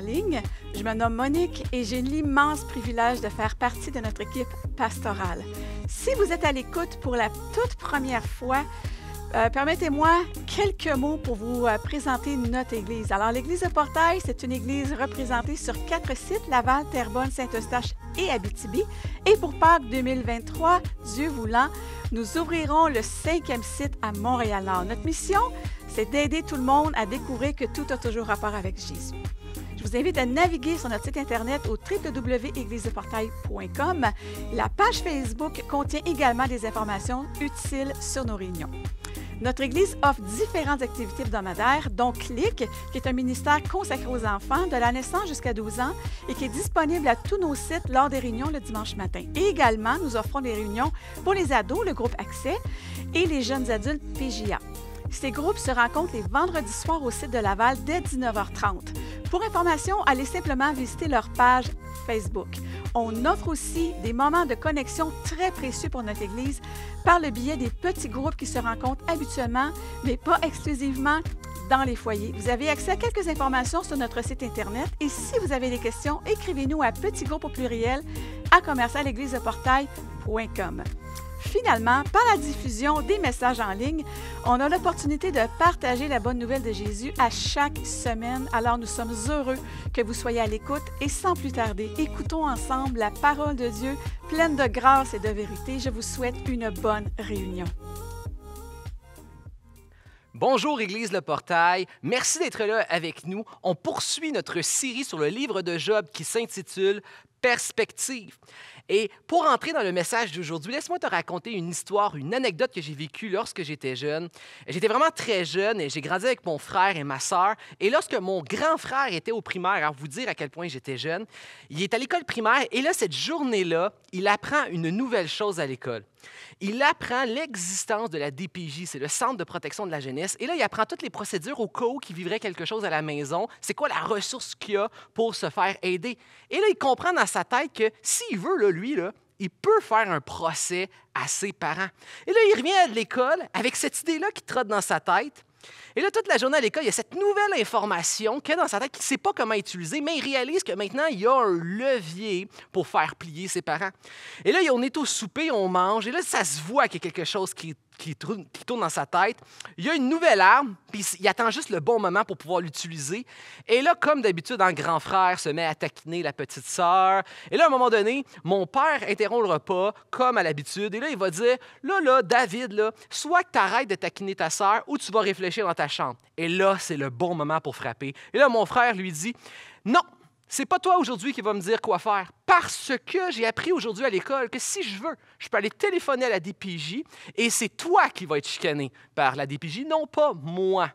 ligne. Je me nomme Monique et j'ai l'immense privilège de faire partie de notre équipe pastorale. Si vous êtes à l'écoute pour la toute première fois, euh, permettez-moi quelques mots pour vous euh, présenter notre Église. Alors, l'Église de Portail, c'est une Église représentée sur quatre sites, Laval, Terrebonne, Saint-Eustache et Abitibi. Et pour Pâques 2023, Dieu voulant, nous ouvrirons le cinquième site à Montréal-Nord. Notre mission, c'est d'aider tout le monde à découvrir que tout a toujours rapport avec Jésus. Je vous invite à naviguer sur notre site internet au www.égliseportail.com. La page Facebook contient également des informations utiles sur nos réunions. Notre Église offre différentes activités hebdomadaires, dont CLIC, qui est un ministère consacré aux enfants de la naissance jusqu'à 12 ans et qui est disponible à tous nos sites lors des réunions le dimanche matin. Et également, nous offrons des réunions pour les ados, le groupe Accès, et les jeunes adultes PJA. Ces groupes se rencontrent les vendredis soirs au site de Laval dès 19h30. Pour information, allez simplement visiter leur page Facebook. On offre aussi des moments de connexion très précieux pour notre Église par le biais des petits groupes qui se rencontrent habituellement, mais pas exclusivement dans les foyers. Vous avez accès à quelques informations sur notre site Internet et si vous avez des questions, écrivez-nous à petit groupe au pluriel à commercialegliseportail.com finalement, par la diffusion des messages en ligne, on a l'opportunité de partager la bonne nouvelle de Jésus à chaque semaine. Alors nous sommes heureux que vous soyez à l'écoute et sans plus tarder, écoutons ensemble la parole de Dieu pleine de grâce et de vérité. Je vous souhaite une bonne réunion. Bonjour Église Le Portail, merci d'être là avec nous. On poursuit notre série sur le livre de Job qui s'intitule Perspective. Et pour entrer dans le message d'aujourd'hui, laisse-moi te raconter une histoire, une anecdote que j'ai vécue lorsque j'étais jeune. J'étais vraiment très jeune et j'ai grandi avec mon frère et ma sœur. Et lorsque mon grand frère était au primaire, à vous dire à quel point j'étais jeune, il est à l'école primaire et là, cette journée-là, il apprend une nouvelle chose à l'école. Il apprend l'existence de la DPJ, c'est le Centre de protection de la jeunesse. Et là, il apprend toutes les procédures au cas où il vivrait quelque chose à la maison. C'est quoi la ressource qu'il a pour se faire aider? Et là, il comprend dans sa tête que s'il veut, lui, il peut faire un procès à ses parents. Et là, il revient de l'école avec cette idée-là qui trotte dans sa tête. Et là, toute la journée à l'école, il y a cette nouvelle information qu'il a dans sa tête, qu'il ne sait pas comment utiliser, mais il réalise que maintenant, il y a un levier pour faire plier ses parents. Et là, on est au souper, on mange, et là, ça se voit qu'il y a quelque chose qui est qui, tourne, dans sa tête. Il a une nouvelle arme, puis il attend juste le bon moment pour pouvoir l'utiliser. Et là, comme d'habitude, un grand frère se met à taquiner la petite sœur. Et là, à un moment donné, mon père interrompt le repas, comme à l'habitude. Et là, il va dire Là, là, David, là, soit que tu arrêtes de taquiner ta sœur ou tu vas réfléchir dans ta chambre. Et là, c'est le bon moment pour frapper. Et là, mon frère lui dit Non, c'est pas toi aujourd'hui qui va me dire quoi faire, parce que j'ai appris aujourd'hui à l'école que si je veux, je peux aller téléphoner à la DPJ et c'est toi qui vas être chicané par la DPJ, non pas moi.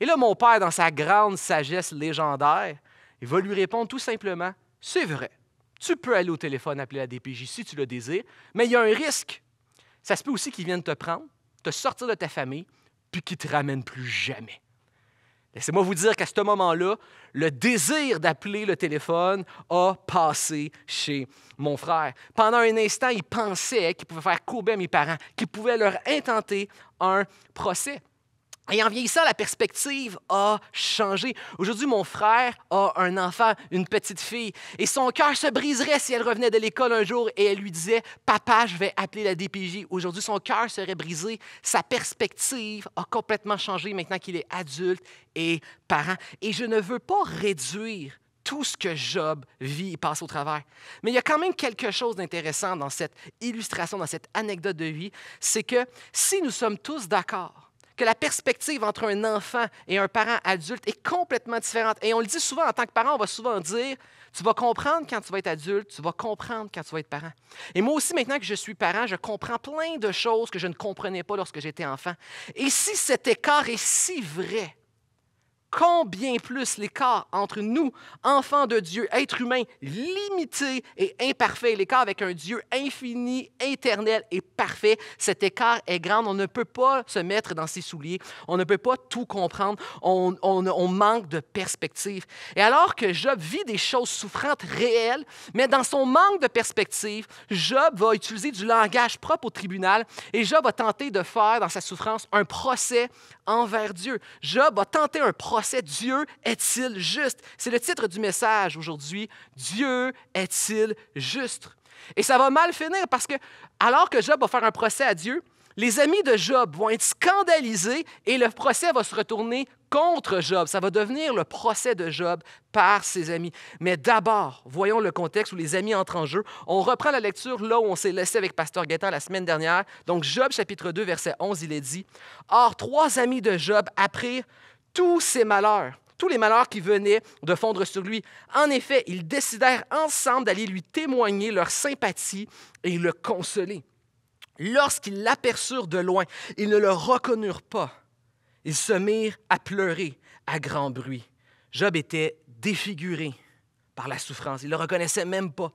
Et là, mon père, dans sa grande sagesse légendaire, il va lui répondre tout simplement C'est vrai, tu peux aller au téléphone appeler la DPJ si tu le désires, mais il y a un risque. Ça se peut aussi qu'ils viennent te prendre, te sortir de ta famille, puis qu'ils te ramènent plus jamais. C'est moi vous dire qu'à ce moment-là, le désir d'appeler le téléphone a passé chez mon frère. Pendant un instant, il pensait qu'il pouvait faire courber mes parents, qu'il pouvait leur intenter un procès. Et en vieillissant, la perspective a changé. Aujourd'hui, mon frère a un enfant, une petite fille, et son cœur se briserait si elle revenait de l'école un jour et elle lui disait Papa, je vais appeler la DPJ. Aujourd'hui, son cœur serait brisé. Sa perspective a complètement changé maintenant qu'il est adulte et parent. Et je ne veux pas réduire tout ce que Job vit et passe au travers. Mais il y a quand même quelque chose d'intéressant dans cette illustration, dans cette anecdote de vie, c'est que si nous sommes tous d'accord que la perspective entre un enfant et un parent adulte est complètement différente. Et on le dit souvent en tant que parent, on va souvent dire, tu vas comprendre quand tu vas être adulte, tu vas comprendre quand tu vas être parent. Et moi aussi, maintenant que je suis parent, je comprends plein de choses que je ne comprenais pas lorsque j'étais enfant. Et si cet écart est si vrai, combien plus l'écart entre nous, enfants de Dieu, êtres humains limités et imparfaits, l'écart avec un Dieu infini, éternel et parfait, cet écart est grand. On ne peut pas se mettre dans ses souliers, on ne peut pas tout comprendre, on, on manque de perspective. Et alors que Job vit des choses souffrantes réelles, mais dans son manque de perspective, Job va utiliser du langage propre au tribunal et Job va tenter de faire dans sa souffrance un procès envers Dieu. Job va tenter un procès Dieu est-il juste C'est le titre du message aujourd'hui. Dieu est-il juste Et ça va mal finir parce que alors que Job va faire un procès à Dieu, les amis de Job vont être scandalisés et le procès va se retourner contre Job. Ça va devenir le procès de Job par ses amis. Mais d'abord, voyons le contexte où les amis entrent en jeu. On reprend la lecture là où on s'est laissé avec Pasteur Guettin la semaine dernière. Donc Job chapitre 2 verset 11, il est dit, Or trois amis de Job apprirent tous ces malheurs, tous les malheurs qui venaient de fondre sur lui. En effet, ils décidèrent ensemble d'aller lui témoigner leur sympathie et le consoler. Lorsqu'ils l'aperçurent de loin, ils ne le reconnurent pas. Ils se mirent à pleurer à grand bruit. Job était défiguré par la souffrance. Ils ne le reconnaissaient même pas.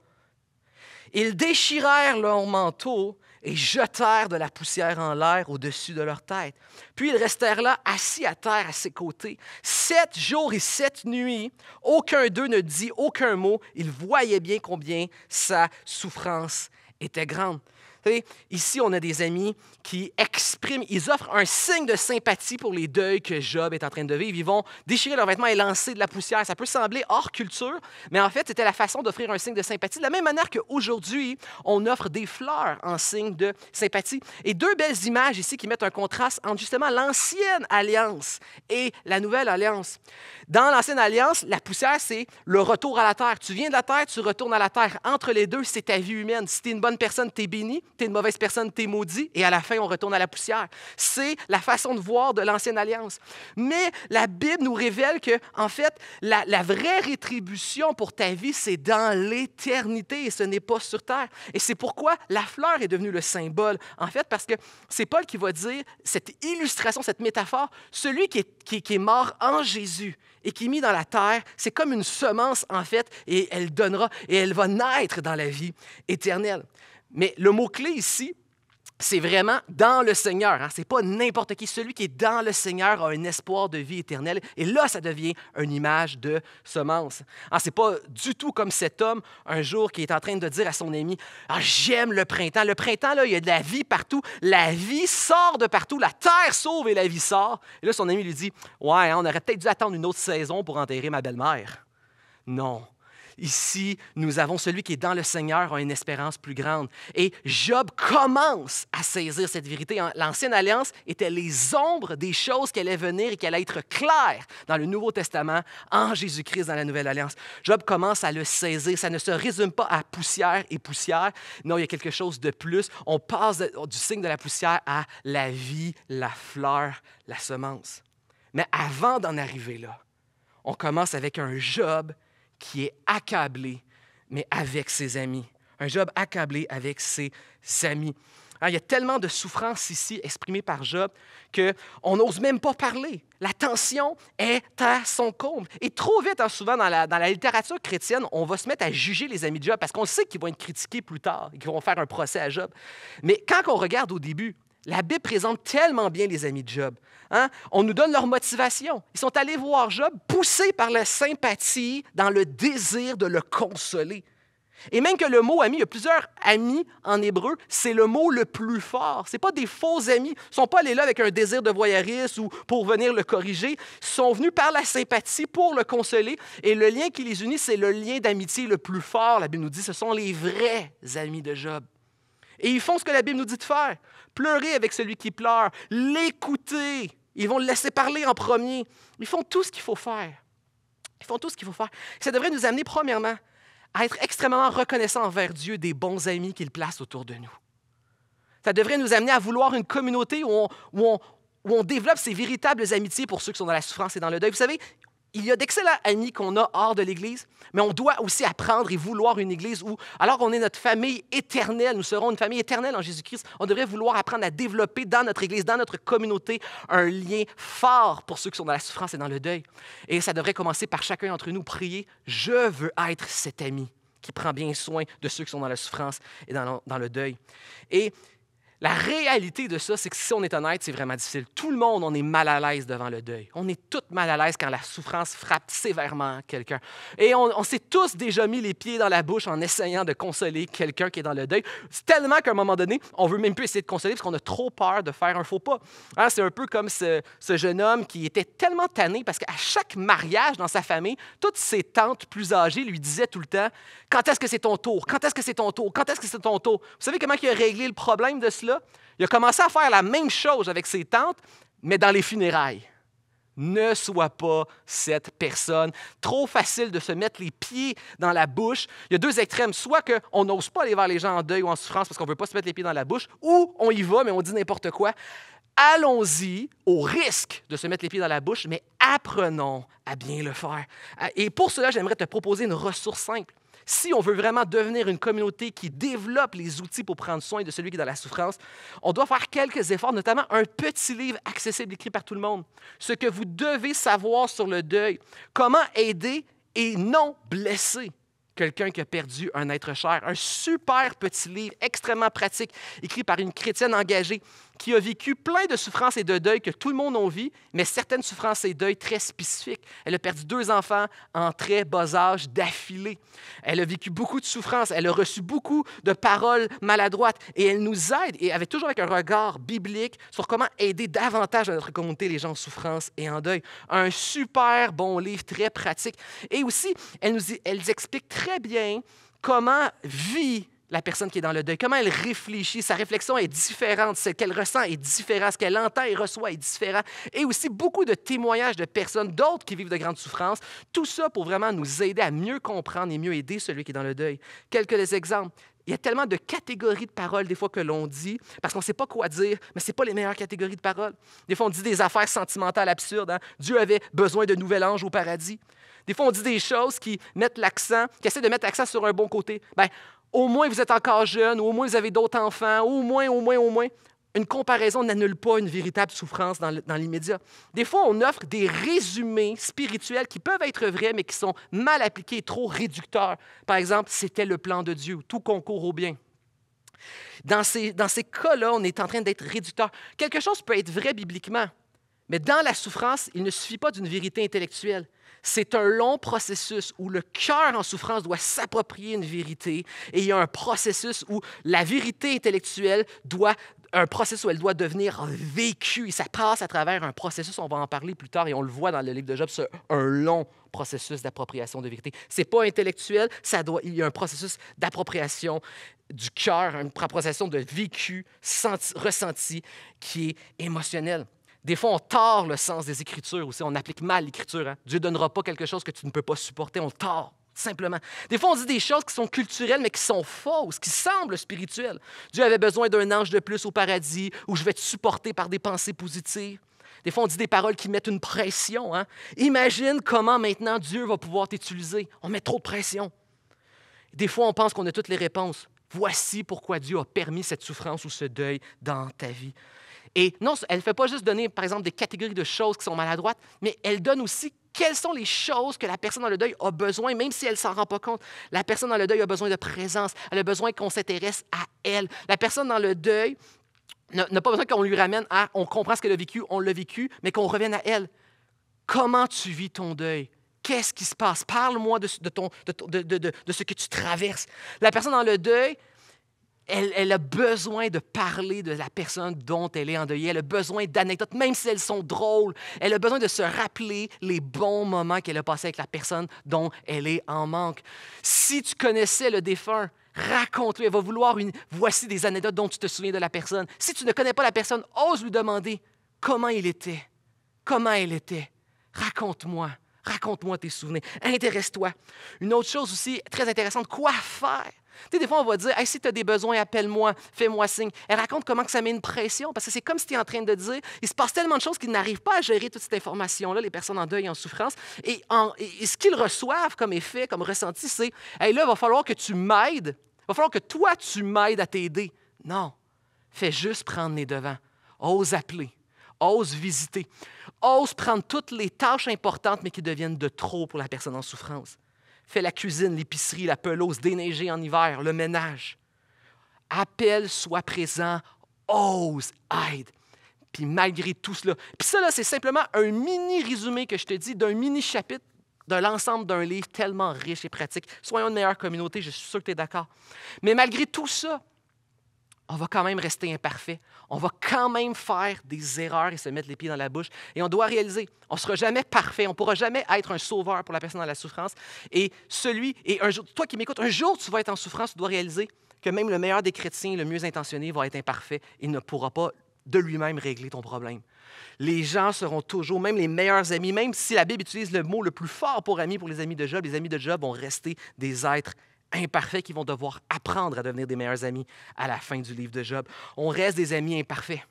Ils déchirèrent leur manteau et jetèrent de la poussière en l'air au-dessus de leur tête. Puis ils restèrent là, assis à terre à ses côtés. Sept jours et sept nuits, aucun d'eux ne dit aucun mot. Ils voyaient bien combien sa souffrance était grande ici, on a des amis qui expriment, ils offrent un signe de sympathie pour les deuils que Job est en train de vivre. Ils vont déchirer leurs vêtements et lancer de la poussière. Ça peut sembler hors culture, mais en fait, c'était la façon d'offrir un signe de sympathie. De la même manière qu'aujourd'hui, on offre des fleurs en signe de sympathie. Et deux belles images ici qui mettent un contraste entre justement l'ancienne alliance et la nouvelle alliance. Dans l'ancienne alliance, la poussière, c'est le retour à la terre. Tu viens de la terre, tu retournes à la terre. Entre les deux, c'est ta vie humaine. Si tu es une bonne personne, tu es béni tu es une mauvaise personne, tu es maudit, et à la fin, on retourne à la poussière. C'est la façon de voir de l'ancienne alliance. Mais la Bible nous révèle que, en fait, la, vraie rétribution pour ta vie, c'est dans l'éternité, et ce n'est pas sur terre. Et c'est pourquoi la fleur est devenue le symbole, en fait, parce que c'est Paul qui va dire cette illustration, cette métaphore, celui qui qui est mort en Jésus et qui est mis dans la terre, c'est comme une semence, en fait, et elle donnera, et elle va naître dans la vie éternelle. Mais le mot-clé ici, c'est vraiment dans le Seigneur. Hein. Ce n'est pas n'importe qui. Celui qui est dans le Seigneur a un espoir de vie éternelle. Et là, ça devient une image de semence. Ah, Ce n'est pas du tout comme cet homme, un jour, qui est en train de dire à son ami ah, J'aime le printemps. Le printemps, là, il y a de la vie partout. La vie sort de partout. La terre sauve et la vie sort. Et là, son ami lui dit Ouais, hein, on aurait peut-être dû attendre une autre saison pour enterrer ma belle-mère. Non. Ici, nous avons celui qui est dans le Seigneur a une espérance plus grande. Et Job commence à saisir cette vérité. L'ancienne alliance était les ombres des choses qui allaient venir et qui allaient être claires dans le Nouveau Testament, en Jésus-Christ dans la Nouvelle Alliance. Job commence à le saisir. Ça ne se résume pas à poussière et poussière. Non, il y a quelque chose de plus. On passe du signe de la poussière à la vie, la fleur, la semence. Mais avant d'en arriver là, on commence avec un Job qui est accablé, mais avec ses amis. Un Job accablé avec ses amis. Hein, il y a tellement de souffrance ici exprimée par Job qu'on n'ose même pas parler. La tension est à son comble. Et trop vite, hein, souvent dans la, dans la, littérature chrétienne, on va se mettre à juger les amis de Job parce qu'on sait qu'ils vont être critiqués plus tard et qu'ils vont faire un procès à Job. Mais quand on regarde au début, la Bible présente tellement bien les amis de Job. Hein? On nous donne leur motivation. Ils sont allés voir Job poussés par la sympathie dans le désir de le consoler. Et même que le mot ami, il y a plusieurs amis en hébreu, c'est le mot le plus fort. Ce pas des faux amis. Ils ne sont pas allés là avec un désir de voyeurisme ou pour venir le corriger. Ils sont venus par la sympathie pour le consoler. Et le lien qui les unit, c'est le lien d'amitié le plus fort. La Bible nous dit, ce sont les vrais amis de Job. Et ils font ce que la Bible nous dit de faire pleurer avec celui qui pleure, l'écouter. Ils vont le laisser parler en premier. Ils font tout ce qu'il faut faire. Ils font tout ce qu'il faut faire. Ça devrait nous amener, premièrement, à être extrêmement reconnaissants envers Dieu des bons amis qu'il place autour de nous. Ça devrait nous amener à vouloir une communauté où on, où on développe ces véritables amitiés pour ceux qui sont dans la souffrance et dans le deuil. Vous savez, il y a d'excellents amis qu'on a hors de l'Église, mais on doit aussi apprendre et vouloir une Église où, alors qu'on est notre famille éternelle, nous serons une famille éternelle en Jésus-Christ, on devrait vouloir apprendre à développer dans notre Église, dans notre communauté, un lien fort pour ceux qui sont dans la souffrance et dans le deuil. Et ça devrait commencer par chacun d'entre nous prier, je veux être cet ami qui prend bien soin de ceux qui sont dans la souffrance et dans le, dans le deuil. Et la réalité de ça, c'est que si on est honnête, c'est vraiment difficile. Tout le monde, on est mal à l'aise devant le deuil. On est tous mal à l'aise quand la souffrance frappe sévèrement quelqu'un. Et on, s'est tous déjà mis les pieds dans la bouche en essayant de consoler quelqu'un qui est dans le deuil. C'est tellement qu'à un moment donné, on veut même plus essayer de consoler parce qu'on a trop peur de faire un faux pas. Hein, c'est un peu comme ce, ce, jeune homme qui était tellement tanné parce qu'à chaque mariage dans sa famille, toutes ses tantes plus âgées lui disaient tout le temps Quand est-ce que c'est ton tour Quand est-ce que c'est ton tour Quand est-ce que c'est ton tour Vous savez comment il a réglé le problème de cela il a commencé à faire la même chose avec ses tantes, mais dans les funérailles. Ne sois pas cette personne. Trop facile de se mettre les pieds dans la bouche. Il y a deux extrêmes. Soit qu'on n'ose pas aller vers les gens en deuil ou en souffrance parce qu'on ne veut pas se mettre les pieds dans la bouche, ou on y va, mais on dit n'importe quoi. Allons-y au risque de se mettre les pieds dans la bouche, mais apprenons à bien le faire. Et pour cela, j'aimerais te proposer une ressource simple. Si on veut vraiment devenir une communauté qui développe les outils pour prendre soin de celui qui est dans la souffrance, on doit faire quelques efforts, notamment un petit livre accessible écrit par tout le monde. Ce que vous devez savoir sur le deuil, comment aider et non blesser quelqu'un qui a perdu un être cher. Un super petit livre extrêmement pratique, écrit par une chrétienne engagée qui a vécu plein de souffrances et de deuils que tout le monde a vus, mais certaines souffrances et deuils très spécifiques. Elle a perdu deux enfants en très bas âge d'affilée. Elle a vécu beaucoup de souffrances. Elle a reçu beaucoup de paroles maladroites et elle nous aide, et avait toujours avec un regard biblique, sur comment aider davantage à notre communauté les gens en souffrance et en deuil. Un super bon livre, très pratique. Et aussi, elle nous elle explique très bien comment vit la personne qui est dans le deuil, comment elle réfléchit, sa réflexion est différente, ce qu'elle ressent est différent, ce qu'elle entend et reçoit est différent, et aussi beaucoup de témoignages de personnes, d'autres qui vivent de grandes souffrances, tout ça pour vraiment nous aider à mieux comprendre et mieux aider celui qui est dans le deuil. Quelques exemples. Il y a tellement de catégories de paroles des fois que l'on dit parce qu'on ne sait pas quoi dire, mais ce n'est pas les meilleures catégories de paroles. Des fois, on dit des affaires sentimentales absurdes. Hein. Dieu avait besoin de nouvel ange au paradis. Des fois, on dit des choses qui mettent l'accent, qui essaient de mettre l'accent sur un bon côté. Ben, au moins vous êtes encore jeune, ou au moins vous avez d'autres enfants, au moins, au moins, au moins. Une comparaison n'annule pas une véritable souffrance dans l'immédiat. Des fois, on offre des résumés spirituels qui peuvent être vrais, mais qui sont mal appliqués et trop réducteurs. Par exemple, c'était le plan de Dieu, tout concourt au bien. Dans ces, dans ces cas-là, on est en train d'être réducteur. Quelque chose peut être vrai bibliquement, mais dans la souffrance, il ne suffit pas d'une vérité intellectuelle. C'est un long processus où le cœur en souffrance doit s'approprier une vérité et il y a un processus où la vérité intellectuelle doit un processus où elle doit devenir vécue. Et ça passe à travers un processus, on va en parler plus tard et on le voit dans le livre de Job, c'est un long processus d'appropriation de vérité. C'est pas intellectuel, ça doit, il y a un processus d'appropriation du cœur, une appropriation de vécu, ressenti, qui est émotionnel. Des fois, on tord le sens des Écritures aussi, on applique mal l'Écriture. Hein. Dieu ne donnera pas quelque chose que tu ne peux pas supporter, on tord simplement. Des fois, on dit des choses qui sont culturelles, mais qui sont fausses, qui semblent spirituelles. Dieu avait besoin d'un ange de plus au paradis, ou je vais te supporter par des pensées positives. Des fois, on dit des paroles qui mettent une pression. Hein. Imagine comment maintenant Dieu va pouvoir t'utiliser. On met trop de pression. Des fois, on pense qu'on a toutes les réponses. Voici pourquoi Dieu a permis cette souffrance ou ce deuil dans ta vie. Et non, elle ne fait pas juste donner, par exemple, des catégories de choses qui sont maladroites, mais elle donne aussi quelles sont les choses que la personne dans le deuil a besoin, même si elle ne s'en rend pas compte. La personne dans le deuil a besoin de présence, elle a besoin qu'on s'intéresse à elle. La personne dans le deuil n'a pas besoin qu'on lui ramène à, on comprend ce qu'elle a vécu, on l'a vécu, mais qu'on revienne à elle. Comment tu vis ton deuil? Qu'est-ce qui se passe? Parle-moi de, de ce que tu traverses. La personne dans le deuil, elle, a besoin de parler de la personne dont elle est endeuillée. Elle a besoin d'anecdotes, même si elles sont drôles. Elle a besoin de se rappeler les bons moments qu'elle a passés avec la personne dont elle est en manque. Si tu connaissais le défunt, raconte-lui. Elle va vouloir une. Voici des anecdotes dont tu te souviens de la personne. Si tu ne connais pas la personne, ose lui demander comment il était, comment elle était. Raconte-moi. Raconte-moi tes souvenirs. Intéresse-toi. Une autre chose aussi très intéressante, quoi faire tu des fois, on va dire si tu as des besoins, appelle-moi, fais-moi signe. Elle raconte comment ça met une pression, parce que c'est comme si tu es en train de dire il se passe tellement de choses qu'ils n'arrivent pas à gérer toute cette information-là, les personnes en deuil et en souffrance. Et, ce qu'ils reçoivent comme effet, comme ressenti, c'est là, il va falloir que tu m'aides. Il va falloir que toi, tu m'aides à t'aider. Non. Fais juste prendre les devants. Ose appeler. Ose visiter. Ose prendre toutes les tâches importantes, mais qui deviennent de trop pour la personne en souffrance. Fait la cuisine, l'épicerie, la pelouse, déneiger en hiver, le ménage. Appelle, sois présent, ose, aide. Puis malgré tout cela. Puis ça, c'est simplement un mini résumé que je te dis d'un mini chapitre de l'ensemble d'un livre tellement riche et pratique. Soyons une meilleure communauté, je suis sûr que tu es d'accord. Mais malgré tout ça, on va quand même rester imparfait. On va quand même faire des erreurs et se mettre les pieds dans la bouche. Et on doit réaliser, on ne sera jamais parfait. On ne pourra jamais être un sauveur pour la personne dans la souffrance. Et celui, et toi qui m'écoutes, un jour tu vas être en souffrance, tu dois réaliser que même le meilleur des chrétiens, le mieux intentionné, va être imparfait Il ne pourra pas de lui-même régler ton problème. Les gens seront toujours, même les meilleurs amis, même si la Bible utilise le mot le plus fort pour amis, pour les amis de Job, les amis de Job vont rester des êtres imparfaits qui vont devoir apprendre à devenir des meilleurs amis à la fin du livre de Job. On reste des amis imparfaits.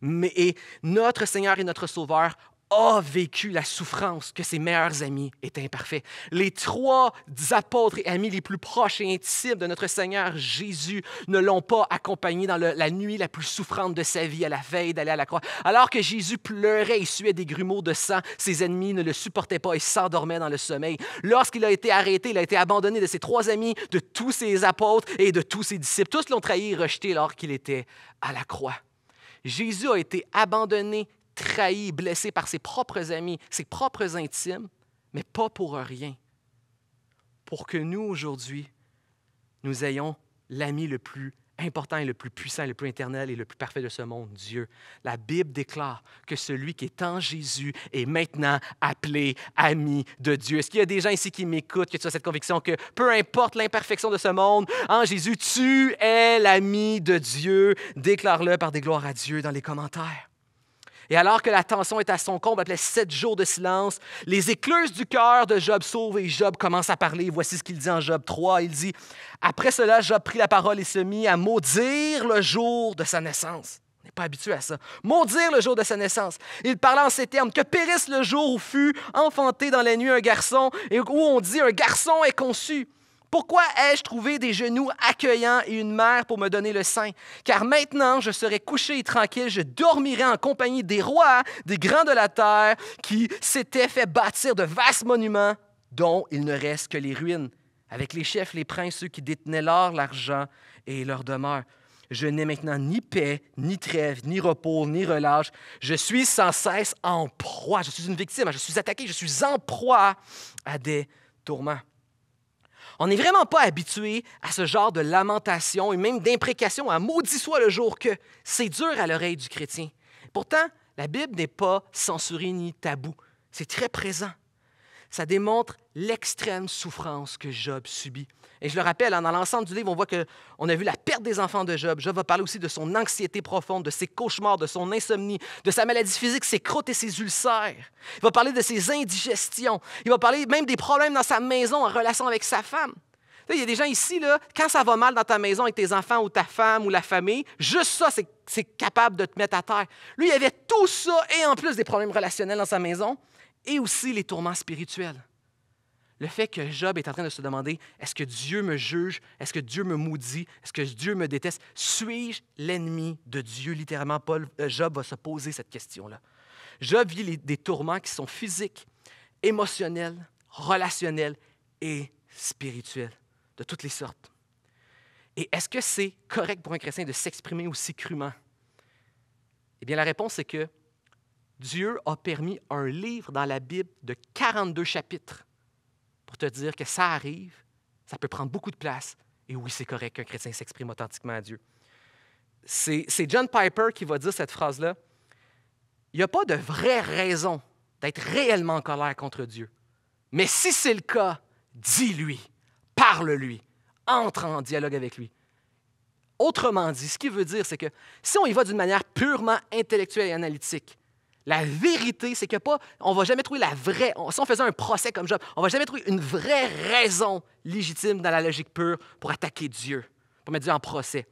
Mais, et notre Seigneur et notre Sauveur a vécu la souffrance que ses meilleurs amis étaient imparfaits. Les trois apôtres et amis les plus proches et intimes de notre Seigneur Jésus ne l'ont pas accompagné dans la nuit la plus souffrante de sa vie, à la veille d'aller à la croix. Alors que Jésus pleurait et suait des grumeaux de sang, ses ennemis ne le supportaient pas et s'endormaient dans le sommeil. Lorsqu'il a été arrêté, il a été abandonné de ses trois amis, de tous ses apôtres et de tous ses disciples. Tous l'ont trahi et rejeté lorsqu'il était à la croix. Jésus a été abandonné, trahi, blessé par ses propres amis, ses propres intimes, mais pas pour rien. Pour que nous, aujourd'hui, nous ayons l'ami le plus important et le plus puissant, le plus éternel et le plus parfait de ce monde, Dieu. La Bible déclare que celui qui est en Jésus est maintenant appelé ami de Dieu. Est-ce qu'il y a des gens ici qui m'écoutent, tu as cette conviction que peu importe l'imperfection de ce monde, en Jésus, tu es l'ami de Dieu? Déclare-le par des gloires à Dieu dans les commentaires. Et alors que la tension est à son comble après sept jours de silence, les écluses du cœur de Job sauvent et Job commence à parler. Voici ce qu'il dit en Job 3. Il dit Après cela, Job prit la parole et se mit à maudire le jour de sa naissance. On n'est pas habitué à ça. Maudire le jour de sa naissance. Il parla en ces termes Que périsse le jour où fut enfanté dans la nuit un garçon et où on dit un garçon est conçu. Pourquoi ai-je trouvé des genoux accueillants et une mère pour me donner le sein? Car maintenant, je serai couché et tranquille, je dormirai en compagnie des rois, des grands de la terre, qui s'étaient fait bâtir de vastes monuments, dont il ne reste que les ruines, avec les chefs, les princes, ceux qui détenaient l'or, l'argent et leur demeure. Je n'ai maintenant ni paix, ni trêve, ni repos, ni relâche. Je suis sans cesse en proie. Je suis une victime, je suis attaqué, je suis en proie à des tourments. On n'est vraiment pas habitué à ce genre de lamentation et même d'imprécation à maudit soit le jour que. C'est dur à l'oreille du chrétien. Pourtant, la Bible n'est pas censurée ni tabou. C'est très présent ça démontre l'extrême souffrance que Job subit. Et je le rappelle, hein, dans l'ensemble du livre, on voit qu'on a vu la perte des enfants de Job. Job va parler aussi de son anxiété profonde, de ses cauchemars, de son insomnie, de sa maladie physique, ses crottes et ses ulcères. Il va parler de ses indigestions. Il va parler même des problèmes dans sa maison en relation avec sa femme. Il y a des gens ici, là, quand ça va mal dans ta maison avec tes enfants ou ta femme ou la famille, juste ça, c'est capable de te mettre à terre. Lui, il avait tout ça et en plus des problèmes relationnels dans sa maison et aussi les tourments spirituels. Le fait que Job est en train de se demander, est-ce que Dieu me juge? Est-ce que Dieu me maudit? Est-ce que Dieu me déteste? Suis-je l'ennemi de Dieu? Littéralement, Paul, euh, Job va se poser cette question-là. Job vit des tourments qui sont physiques, émotionnels, relationnels et spirituels, de toutes les sortes. Et est-ce que c'est correct pour un chrétien de s'exprimer aussi crûment? Eh bien, la réponse est que Dieu a permis un livre dans la Bible de 42 chapitres pour te dire que ça arrive, ça peut prendre beaucoup de place. Et oui, c'est correct qu'un chrétien s'exprime authentiquement à Dieu. C'est John Piper qui va dire cette phrase-là. Il n'y a pas de vraie raison d'être réellement en colère contre Dieu. Mais si c'est le cas, dis-lui, parle-lui, entre en dialogue avec lui. Autrement dit, ce qu'il veut dire, c'est que si on y va d'une manière purement intellectuelle et analytique, la vérité, c'est que pas, on va jamais trouver la vraie. si on faisait un procès comme Job, on va jamais trouver une vraie raison légitime dans la logique pure pour attaquer Dieu, pour mettre Dieu en procès.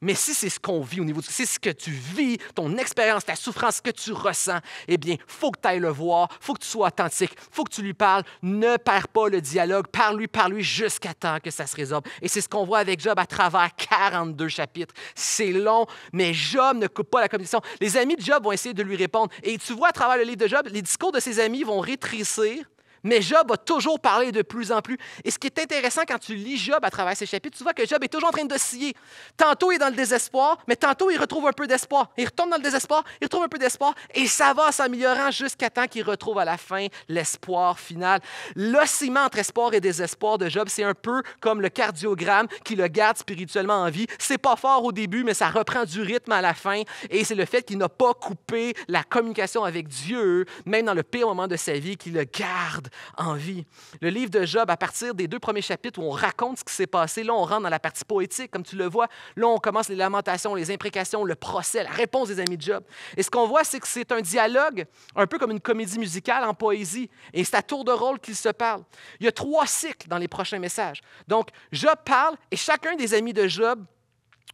Mais si c'est ce qu'on vit au niveau de Si c'est ce que tu vis, ton expérience, ta souffrance, ce que tu ressens, eh bien, faut que tu ailles le voir, faut que tu sois authentique, faut que tu lui parles. Ne perds pas le dialogue, parle-lui, parle-lui jusqu'à temps que ça se résorbe. Et c'est ce qu'on voit avec Job à travers 42 chapitres. C'est long, mais Job ne coupe pas la communication. Les amis de Job vont essayer de lui répondre. Et tu vois à travers le livre de Job, les discours de ses amis vont rétrécir mais Job a toujours parlé de plus en plus. Et ce qui est intéressant quand tu lis Job à travers ces chapitres, tu vois que Job est toujours en train de scier. Tantôt il est dans le désespoir, mais tantôt il retrouve un peu d'espoir. Il retourne dans le désespoir, il retrouve un peu d'espoir, et ça va s'améliorant jusqu'à temps qu'il retrouve à la fin l'espoir final. Le ciment entre espoir et désespoir de Job, c'est un peu comme le cardiogramme qui le garde spirituellement en vie. C'est pas fort au début, mais ça reprend du rythme à la fin, et c'est le fait qu'il n'a pas coupé la communication avec Dieu, même dans le pire moment de sa vie, qui le garde en vie. Le livre de Job, à partir des deux premiers chapitres où on raconte ce qui s'est passé, là, on rentre dans la partie poétique, comme tu le vois. Là, on commence les lamentations, les imprécations, le procès, la réponse des amis de Job. Et ce qu'on voit, c'est que c'est un dialogue, un peu comme une comédie musicale en poésie. Et c'est à tour de rôle qu'ils se parlent. Il y a trois cycles dans les prochains messages. Donc, Job parle et chacun des amis de Job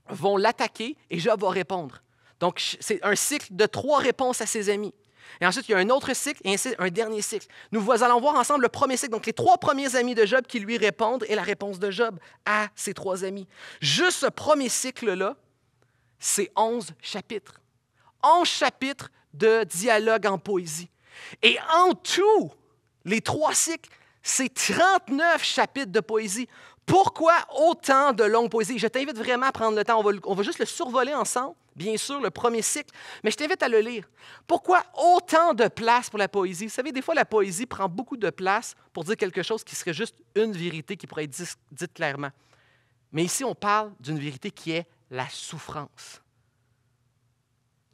vont l'attaquer et Job va répondre. Donc, c'est un cycle de trois réponses à ses amis. Et ensuite, il y a un autre cycle et ainsi un dernier cycle. Nous allons voir ensemble le premier cycle, donc les trois premiers amis de Job qui lui répondent et la réponse de Job à ses trois amis. Juste ce premier cycle-là, c'est onze chapitres. Onze chapitres de dialogue en poésie. Et en tout, les trois cycles, c'est 39 chapitres de poésie. Pourquoi autant de longues poésies? Je t'invite vraiment à prendre le temps. On va, juste le survoler ensemble, bien sûr, le premier cycle, mais je t'invite à le lire. Pourquoi autant de place pour la poésie? Vous savez, des fois, la poésie prend beaucoup de place pour dire quelque chose qui serait juste une vérité qui pourrait être dite clairement. Mais ici, on parle d'une vérité qui est la souffrance.